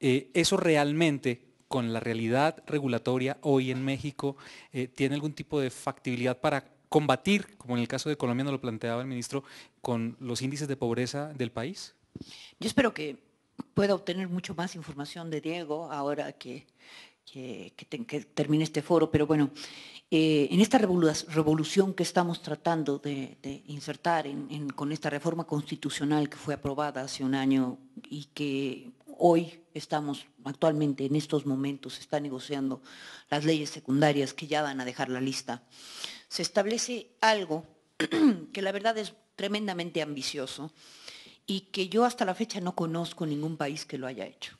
Eh, eso realmente con la realidad regulatoria hoy en México, eh, ¿tiene algún tipo de factibilidad para combatir, como en el caso de Colombia nos lo planteaba el ministro, con los índices de pobreza del país? Yo espero que pueda obtener mucho más información de Diego ahora que, que termine este foro, pero bueno, eh, en esta revolución que estamos tratando de, insertar con esta reforma constitucional que fue aprobada hace un año y que hoy estamos actualmente en estos momentos, se está negociando las leyes secundarias que ya van a dejar la lista, se establece algo que la verdad es tremendamente ambicioso y que yo hasta la fecha no conozco ningún país que lo haya hecho.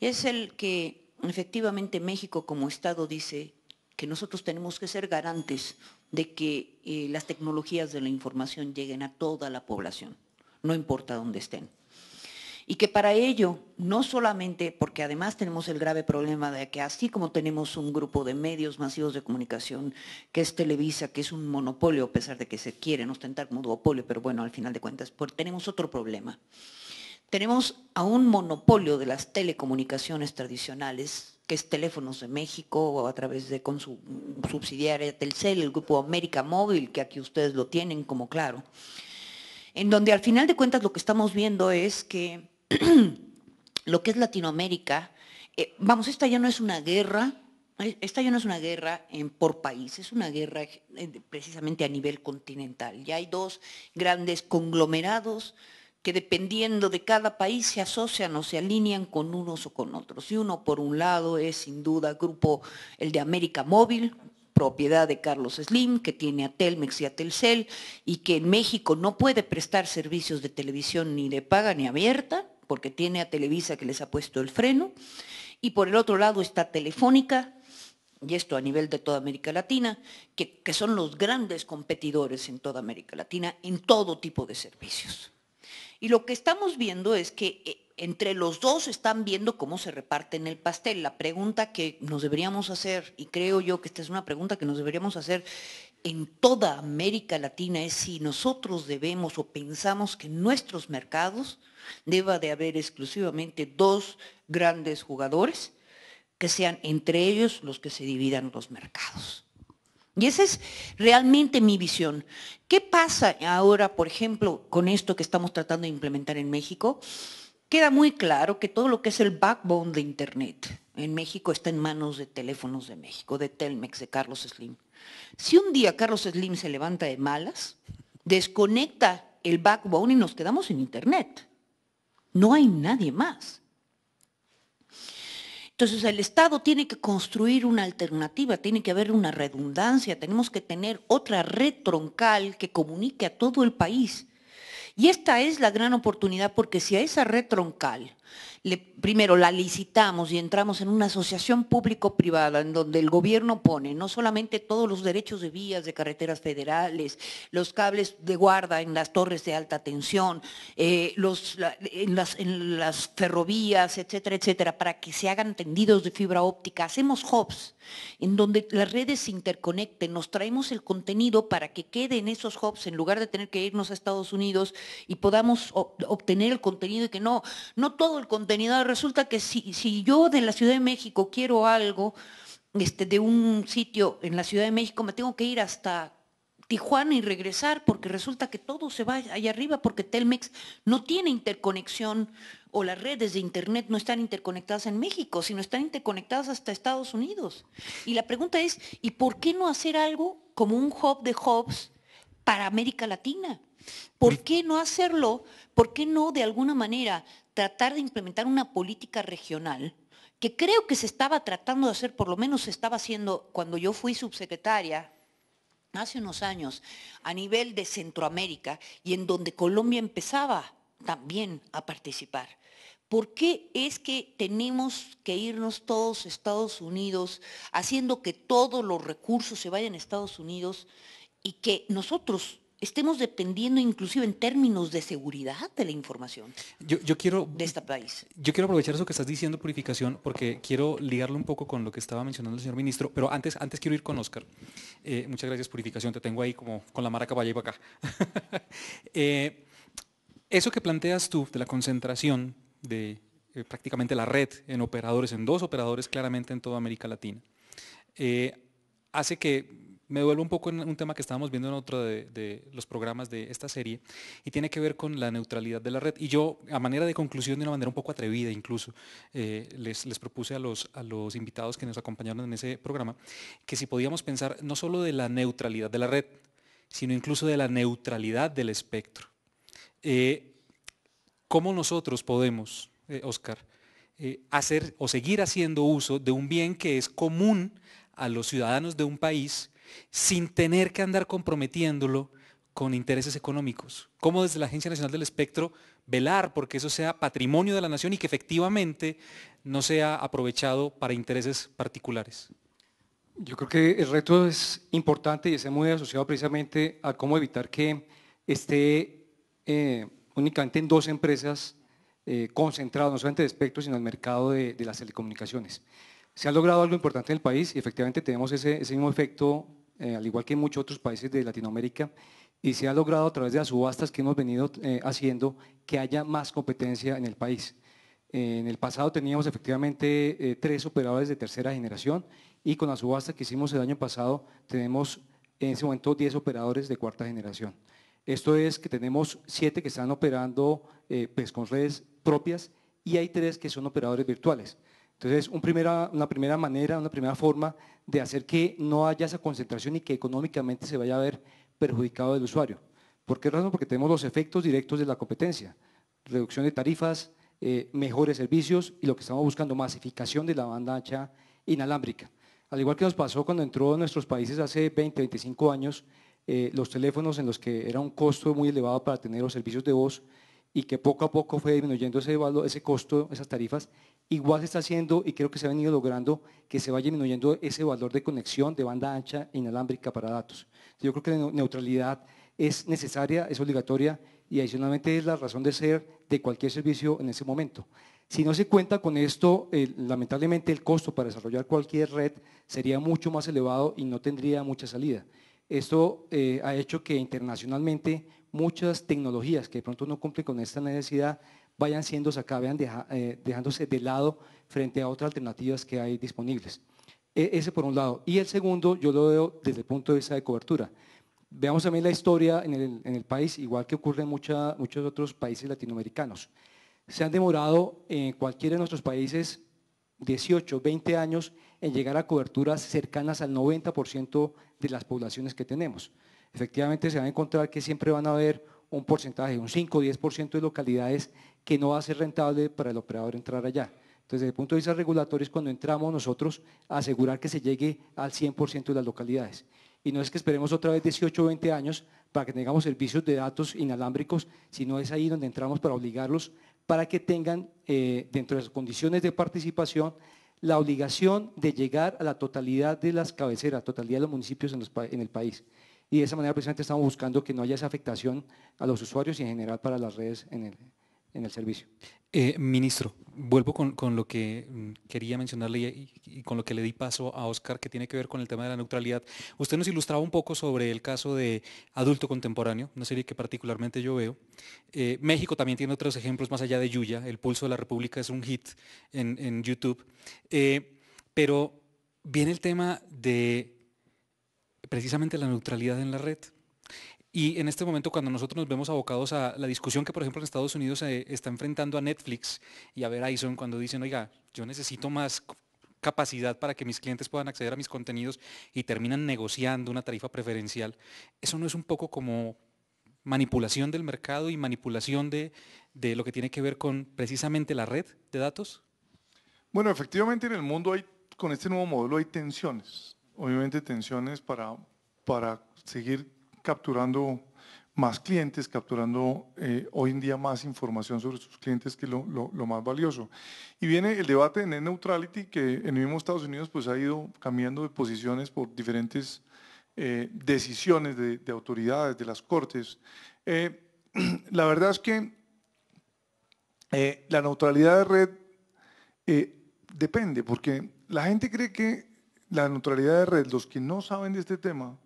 Es el que efectivamente México como Estado dice, que nosotros tenemos que ser garantes de que eh, las tecnologías de la información lleguen a toda la población, no importa dónde estén. Y que para ello, no solamente, porque además tenemos el grave problema de que así como tenemos un grupo de medios masivos de comunicación, que es Televisa, que es un monopolio, a pesar de que se quieren ostentar como duopolio, pero bueno, al final de cuentas, pues, tenemos otro problema. Tenemos a un monopolio de las telecomunicaciones tradicionales que es Teléfonos de México o a través de con su subsidiaria Telcel, el grupo América Móvil, que aquí ustedes lo tienen como claro, en donde al final de cuentas lo que estamos viendo es que lo que es Latinoamérica, eh, vamos, esta ya no es una guerra, eh, esta ya no es una guerra por país, es una guerra eh, precisamente a nivel continental. Ya hay dos grandes conglomerados que dependiendo de cada país se asocian o se alinean con unos o con otros. Y uno, por un lado, es sin duda grupo, el de América Móvil, propiedad de Carlos Slim, que tiene a Telmex y a Telcel, y que en México no puede prestar servicios de televisión ni de paga ni abierta, porque tiene a Televisa que les ha puesto el freno. Y por el otro lado está Telefónica, y esto a nivel de toda América Latina, que son los grandes competidores en toda América Latina en todo tipo de servicios. Y lo que estamos viendo es que eh, entre los dos están viendo cómo se reparten el pastel. La pregunta que nos deberíamos hacer, y creo yo que esta es una pregunta que nos deberíamos hacer en toda América Latina, es si nosotros debemos o pensamos que en nuestros mercados deba de haber exclusivamente dos grandes jugadores, que sean entre ellos los que se dividan los mercados. Y esa es realmente mi visión. ¿Qué pasa ahora, por ejemplo, con esto que estamos tratando de implementar en México? Queda muy claro que todo lo que es el backbone de Internet en México está en manos de teléfonos de México, de Telmex, de Carlos Slim. Si un día Carlos Slim se levanta de malas, desconecta el backbone y nos quedamos sin Internet. No hay nadie más. Entonces el Estado tiene que construir una alternativa, tiene que haber una redundancia, tenemos que tener otra red troncal que comunique a todo el país. Y esta es la gran oportunidad porque si a esa red troncal primero la licitamos y entramos en una asociación público-privada en donde el gobierno pone no solamente todos los derechos de vías, de carreteras federales, los cables de guarda en las torres de alta tensión, eh, los, en, las, en, las, ferrovías, etcétera, etcétera, para que se hagan tendidos de fibra óptica. Hacemos hubs en donde las redes se interconecten, nos traemos el contenido para que quede en esos hubs en lugar de tener que irnos a Estados Unidos y podamos obtener el contenido y que no, no todo el contenido. Resulta que si, si yo de la Ciudad de México quiero algo este, de un sitio en la Ciudad de México, me tengo que ir hasta Tijuana y regresar, porque resulta que todo se va allá arriba, porque Telmex no tiene interconexión o las redes de Internet no están interconectadas en México, sino están interconectadas hasta Estados Unidos. Y la pregunta es, ¿y por qué no hacer algo como un hub de hubs para América Latina? ¿Por qué no hacerlo? ¿Por qué no de alguna manera tratar de implementar una política regional que creo que se estaba tratando de hacer, por lo menos se estaba haciendo cuando yo fui subsecretaria hace unos años a nivel de Centroamérica y en donde Colombia empezaba también a participar. ¿Por qué es que tenemos que irnos todos a Estados Unidos, haciendo que todos los recursos se vayan a Estados Unidos y que nosotros estemos dependiendo inclusive en términos de seguridad de la información yo, quiero, de este país. Yo quiero aprovechar eso que estás diciendo, Purificación, porque quiero ligarlo un poco con lo que estaba mencionando el señor ministro, pero antes, antes quiero ir con Oscar. Eh, muchas gracias, Purificación, te tengo ahí como con la maraca para acá. Eh, eso que planteas tú de la concentración de eh, prácticamente la red en operadores, en dos operadores claramente en toda América Latina, hace que me vuelvo un poco en un tema que estábamos viendo en otro de, los programas de esta serie y tiene que ver con la neutralidad de la red. Y yo, a manera de conclusión, de una manera un poco atrevida incluso, eh, les, propuse a los, invitados que nos acompañaron en ese programa que si podíamos pensar no solo de la neutralidad de la red, sino incluso de la neutralidad del espectro. Eh, ¿Cómo nosotros podemos, eh, Oscar, hacer o seguir haciendo uso de un bien que es común a los ciudadanos de un país sin tener que andar comprometiéndolo con intereses económicos. Cómo desde la Agencia Nacional del Espectro velar porque eso sea patrimonio de la nación y que efectivamente no sea aprovechado para intereses particulares. Yo creo que el reto es importante y es muy asociado precisamente a cómo evitar que esté eh, únicamente en dos empresas eh, concentradas, no solamente de espectro, sino en el mercado de, las telecomunicaciones. Se ha logrado algo importante en el país y efectivamente tenemos ese mismo efecto eh, al igual que en muchos otros países de Latinoamérica, y se ha logrado a través de las subastas que hemos venido eh, haciendo que haya más competencia en el país. Eh, en el pasado teníamos efectivamente tres operadores de tercera generación y con la subasta que hicimos el año pasado tenemos en ese momento 10 operadores de cuarta generación. Esto es que tenemos siete que están operando pues, con redes propias y hay tres que son operadores virtuales. Entonces, una primera manera, una primera forma de hacer que no haya esa concentración y que económicamente se vaya a ver perjudicado el usuario. ¿Por qué razón? Porque tenemos los efectos directos de la competencia, reducción de tarifas, eh, mejores servicios y lo que estamos buscando, masificación de la banda ancha inalámbrica. Al igual que nos pasó cuando entró en nuestros países hace 20, 25 años, eh, los teléfonos en los que era un costo muy elevado para tener los servicios de voz, y que poco a poco fue disminuyendo ese, valor, ese costo, esas tarifas, igual se está haciendo y creo que se ha venido logrando que se vaya disminuyendo ese valor de conexión de banda ancha inalámbrica para datos. Yo creo que la neutralidad es necesaria, es obligatoria y adicionalmente es la razón de ser de cualquier servicio en ese momento. Si no se cuenta con esto, eh, lamentablemente el costo para desarrollar cualquier red sería mucho más elevado y no tendría mucha salida. Esto eh, ha hecho que internacionalmente muchas tecnologías que de pronto no cumplen con esta necesidad vayan siendo sacadas, vayan eh, dejándose de lado frente a otras alternativas que hay disponibles. E, ese por un lado. Y el segundo, yo lo veo desde el punto de vista de cobertura. Veamos también la historia en el, país, igual que ocurre en muchos otros países latinoamericanos. Se han demorado en cualquiera de nuestros países 18, 20 años en llegar a coberturas cercanas al 90% de las poblaciones que tenemos efectivamente se va a encontrar que siempre van a haber un porcentaje, un 5 o 10% de localidades que no va a ser rentable para el operador entrar allá. Entonces, desde el punto de vista regulatorio es cuando entramos nosotros a asegurar que se llegue al 100% de las localidades. Y no es que esperemos otra vez 18 o 20 años para que tengamos servicios de datos inalámbricos, sino es ahí donde entramos para obligarlos para que tengan eh, dentro de las condiciones de participación la obligación de llegar a la totalidad de las cabeceras, totalidad de los municipios en el país y de esa manera precisamente estamos buscando que no haya esa afectación a los usuarios y en general para las redes en el, servicio. Eh, ministro, vuelvo con, lo que mm, quería mencionarle y, con lo que le di paso a Oscar, que tiene que ver con el tema de la neutralidad. Usted nos ilustraba un poco sobre el caso de Adulto Contemporáneo, una serie que particularmente yo veo. Eh, México también tiene otros ejemplos más allá de Yuya, El Pulso de la República es un hit en, YouTube. Eh, pero viene el tema de precisamente la neutralidad en la red. Y en este momento, cuando nosotros nos vemos abocados a la discusión que, por ejemplo, en Estados Unidos se está enfrentando a Netflix y a Verizon, cuando dicen, oiga, yo necesito más capacidad para que mis clientes puedan acceder a mis contenidos y terminan negociando una tarifa preferencial, ¿eso no es un poco como manipulación del mercado y manipulación de, de lo que tiene que ver con precisamente la red de datos? Bueno, efectivamente en el mundo hay, con este nuevo modelo hay tensiones obviamente tensiones para, para seguir capturando más clientes, capturando eh, hoy en día más información sobre sus clientes, que lo, más valioso. Y viene el debate de Net Neutrality, que en el mismo Estados Unidos pues, ha ido cambiando de posiciones por diferentes eh, decisiones de, autoridades, de las cortes. Eh, la verdad es que la neutralidad de red depende, porque la gente cree que la neutralidad de red, los que no saben de este tema,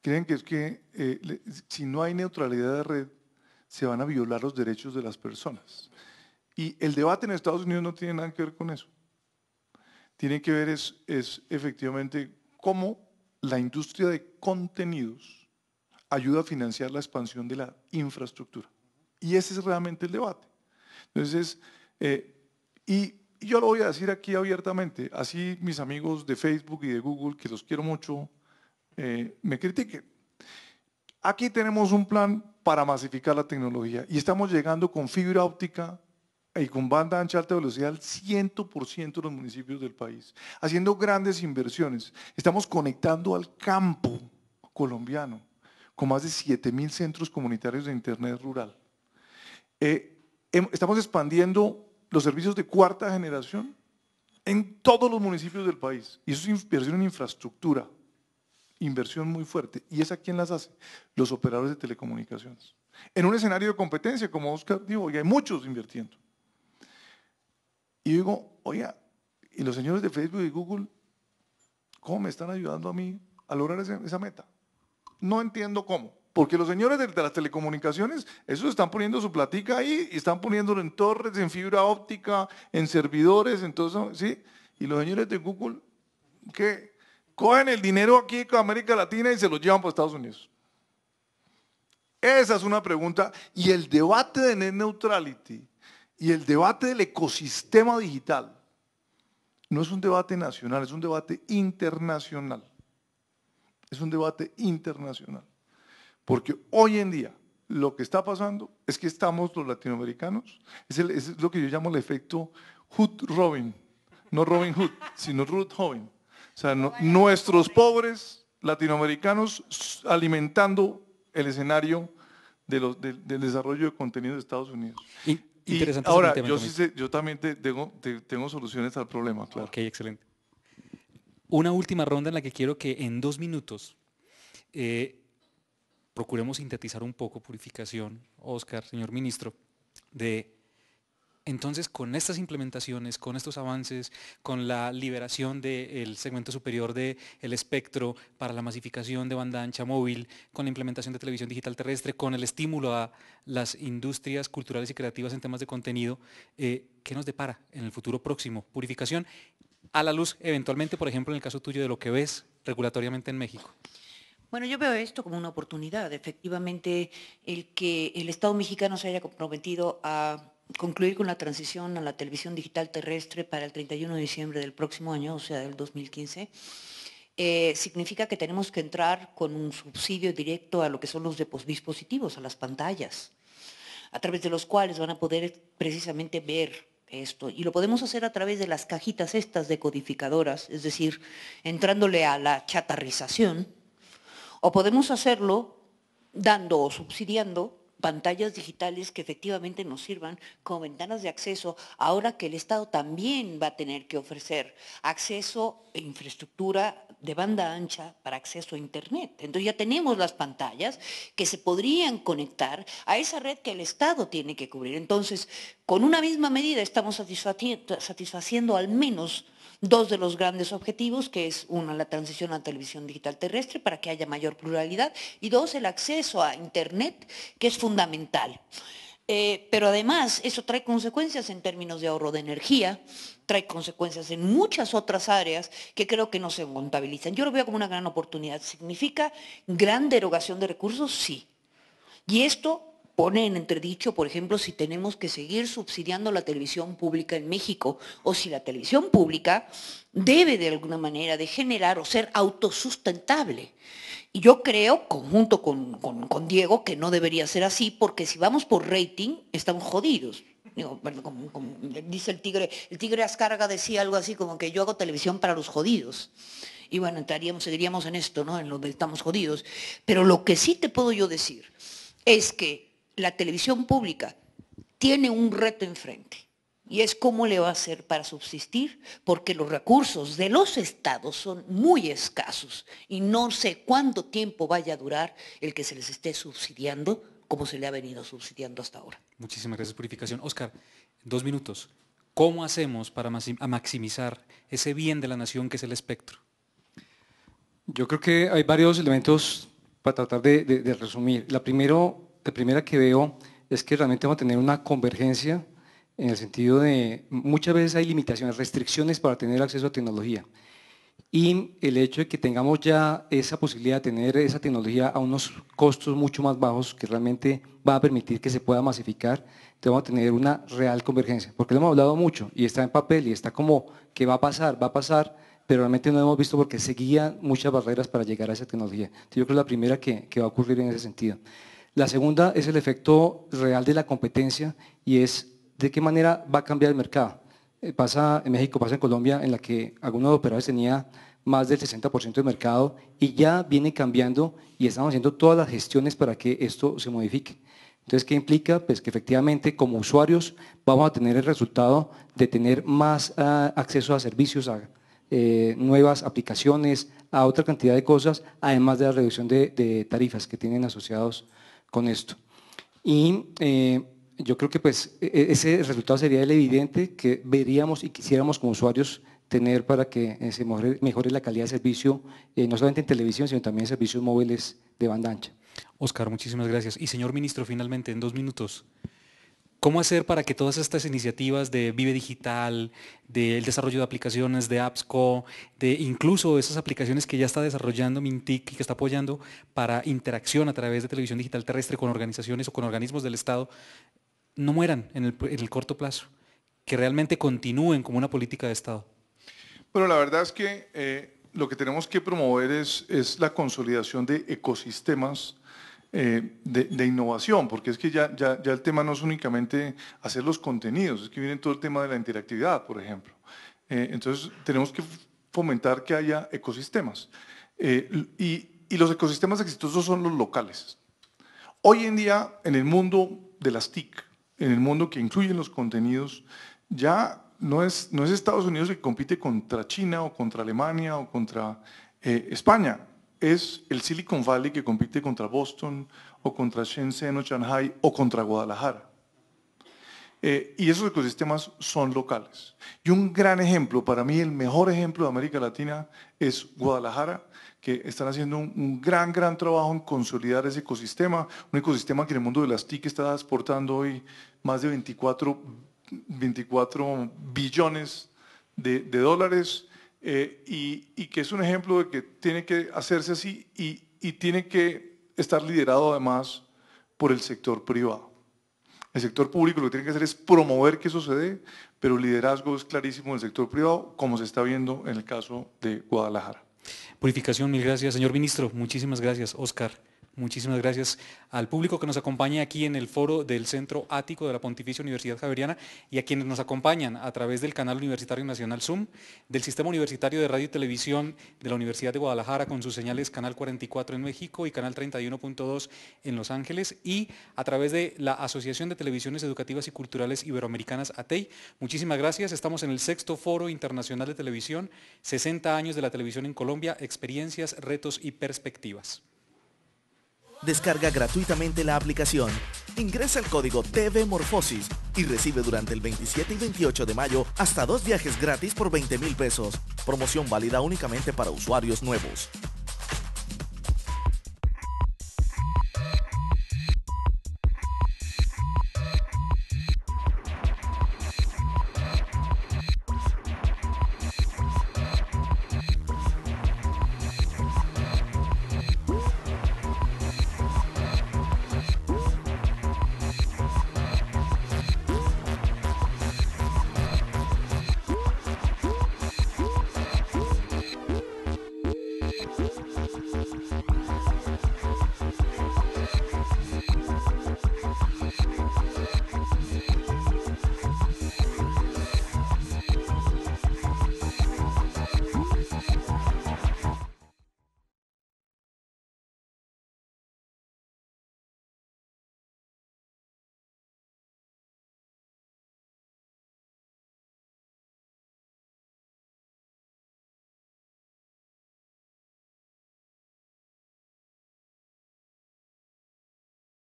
creen que es que eh, si no hay neutralidad de red, se van a violar los derechos de las personas. Y el debate en Estados Unidos no tiene nada que ver con eso. Tiene que ver es, es efectivamente cómo la industria de contenidos ayuda a financiar la expansión de la infraestructura. Y ese es realmente el debate. Entonces, eh, y y yo lo voy a decir aquí abiertamente, así mis amigos de Facebook y de Google, que los quiero mucho, eh, me critiquen. Aquí tenemos un plan para masificar la tecnología y estamos llegando con fibra óptica y con banda ancha alta velocidad al 100% de los municipios del país, haciendo grandes inversiones. Estamos conectando al campo colombiano con más de 7.000 centros comunitarios de Internet rural. Eh, em, estamos expandiendo los servicios de cuarta generación en todos los municipios del país. Y eso es inversión en infraestructura, inversión muy fuerte. ¿Y esa quién las hace? Los operadores de telecomunicaciones. En un escenario de competencia, como Oscar dijo, y hay muchos invirtiendo. Y digo, oiga, y los señores de Facebook y Google, ¿cómo me están ayudando a mí a lograr esa meta? No entiendo cómo porque los señores de, las telecomunicaciones, esos están poniendo su platica ahí, y están poniéndolo en torres, en fibra óptica, en servidores, entonces, ¿sí? Y los señores de Google, ¿qué? Cogen el dinero aquí con América Latina y se lo llevan para Estados Unidos. Esa es una pregunta. Y el debate de net neutrality y el debate del ecosistema digital no es un debate nacional, es un debate internacional. Es un debate internacional. Porque hoy en día lo que está pasando es que estamos los latinoamericanos, es, lo que yo llamo el efecto Hood Robin, no Robin Hood, sino Ruth Robin. O sea, nuestros pobres latinoamericanos alimentando el escenario del desarrollo de contenido de Estados Unidos. Y, ahora, yo, también tengo, soluciones al problema, claro. Ok, excelente. Una última ronda en la que quiero que en dos minutos eh, procuremos sintetizar un poco purificación, Oscar, señor ministro, de entonces con estas implementaciones, con estos avances, con la liberación del segmento superior del el espectro para la masificación de banda ancha móvil, con la implementación de televisión digital terrestre, con el estímulo a las industrias culturales y creativas en temas de contenido, eh, ¿qué nos depara en el futuro próximo? Purificación a la luz, eventualmente, por ejemplo, en el caso tuyo de lo que ves regulatoriamente en México. Bueno, yo veo esto como una oportunidad. Efectivamente, el que el Estado mexicano se haya comprometido a concluir con la transición a la televisión digital terrestre para el 31 de diciembre del próximo año, o sea, del 2015, eh, significa que tenemos que entrar con un subsidio directo a lo que son los dispositivos, a las pantallas, a través de los cuales van a poder precisamente ver esto. Y lo podemos hacer a través de las cajitas estas decodificadoras, es decir, entrándole a la chatarrización, o podemos hacerlo dando o subsidiando pantallas digitales que efectivamente nos sirvan como ventanas de acceso, ahora que el Estado también va a tener que ofrecer acceso e infraestructura de banda ancha para acceso a Internet. Entonces ya tenemos las pantallas que se podrían conectar a esa red que el Estado tiene que cubrir. Entonces, con una misma medida estamos satisfaciendo al menos dos de los grandes objetivos, que es una, la transición a televisión digital terrestre para que haya mayor pluralidad y dos, el acceso a Internet, que es fundamental. Eh, pero además eso trae consecuencias en términos de ahorro de energía, trae consecuencias en muchas otras áreas que creo que no se contabilizan. Yo lo veo como una gran oportunidad. ¿Significa gran derogación de recursos? Sí. Y esto pone en entredicho, por ejemplo, si tenemos que seguir subsidiando la televisión pública en México o si la televisión pública debe de alguna manera de generar o ser autosustentable. Y yo creo, conjunto con, Diego, que no debería ser así, porque si vamos por rating, estamos jodidos. dice el tigre, el tigre Ascarga decía algo así como que yo hago televisión para los jodidos. Y bueno, entraríamos, seguiríamos en esto, ¿no? En lo estamos jodidos. Pero lo que sí te puedo yo decir es que la televisión pública tiene un reto enfrente y es cómo le va a hacer para subsistir, porque los recursos de los estados son muy escasos y no sé cuánto tiempo vaya a durar el que se les esté subsidiando como se le ha venido subsidiando hasta ahora. Muchísimas gracias, Purificación. Oscar, dos minutos. ¿Cómo hacemos para maximizar ese bien de la nación que es el espectro? Yo creo que hay varios elementos para tratar de, de resumir. La primero la primera que veo es que realmente vamos a tener una convergencia en el sentido de muchas veces hay limitaciones, restricciones para tener acceso a tecnología. Y el hecho de que tengamos ya esa posibilidad de tener esa tecnología a unos costos mucho más bajos que realmente va a permitir que se pueda masificar, vamos a tener una real convergencia. Porque lo hemos hablado mucho y está en papel y está como que va a pasar, va a pasar, pero realmente no hemos visto porque seguían muchas barreras para llegar a esa tecnología. yo creo que es la primera que va a ocurrir en ese sentido. La segunda es el efecto real de la competencia y es de qué manera va a cambiar el mercado. Eh, pasa en México, pasa en Colombia, en la que algunos operadores tenía más del 60% de mercado y ya viene cambiando y estamos haciendo todas las gestiones para que esto se modifique. Entonces, ¿qué implica? Pues que efectivamente como usuarios vamos a tener el resultado de tener más ah, acceso a servicios, a eh, nuevas aplicaciones, a otra cantidad de cosas, además de la reducción de tarifas que tienen asociados con esto. Y eh, yo creo que pues e, e, ese resultado sería el evidente que veríamos y quisiéramos como usuarios tener para que eh, se mejore, la calidad de servicio, eh, no solamente en televisión, sino también en servicios móviles de banda ancha. Oscar, muchísimas gracias. Y señor ministro, finalmente, en dos minutos, ¿Cómo hacer para que todas estas iniciativas de Vive Digital, del desarrollo de aplicaciones de AppsCo, de incluso esas aplicaciones que ya está desarrollando Mintic y que está apoyando para interacción a través de televisión digital terrestre con organizaciones o con organismos del Estado, no mueran en el, corto plazo? Que realmente continúen como una política de Estado. Bueno, la verdad es que eh, lo que tenemos que promover es, es la consolidación de ecosistemas eh, de, innovación, porque es que ya, ya, el tema no es únicamente hacer los contenidos, es que viene todo el tema de la interactividad, por ejemplo. Eh, entonces, tenemos que fomentar que haya ecosistemas. Eh, y, los ecosistemas exitosos son los locales. Hoy en día, en el mundo de las TIC, en el mundo que incluyen los contenidos, ya no es, no es Estados Unidos que compite contra China o contra Alemania o contra España es el Silicon Valley que compite contra Boston o contra Shenzhen o Shanghai o contra Guadalajara. Eh, y esos ecosistemas son locales. Y un gran ejemplo, para mí el mejor ejemplo de América Latina es Guadalajara, que están haciendo un, gran, gran trabajo en consolidar ese ecosistema, un ecosistema que en el mundo de las TIC está exportando hoy más de 24, 24 billones de, de dólares eh, y, que es un ejemplo de que tiene que hacerse así y, tiene que estar liderado además por el sector privado. El sector público lo que tiene que hacer es promover que sucede, pero el liderazgo es clarísimo en el sector privado, como se está viendo en el caso de Guadalajara. Purificación, mil gracias, señor ministro. Muchísimas gracias, Oscar. Muchísimas gracias al público que nos acompaña aquí en el foro del Centro Ático de la Pontificia Universidad Javeriana y a quienes nos acompañan a través del canal Universitario Nacional Zoom, del Sistema Universitario de Radio y Televisión de la Universidad de Guadalajara con sus señales Canal 44 en México y Canal 31.2 en Los Ángeles y a través de la Asociación de Televisiones Educativas y Culturales Iberoamericanas ATEI. Muchísimas gracias. Estamos en el sexto foro internacional de televisión, 60 años de la televisión en Colombia, experiencias, retos y perspectivas. Descarga gratuitamente la aplicación, ingresa el código TV Morfosis y recibe durante el 27 y 28 de mayo hasta dos viajes gratis por 20 mil pesos. Promoción válida únicamente para usuarios nuevos.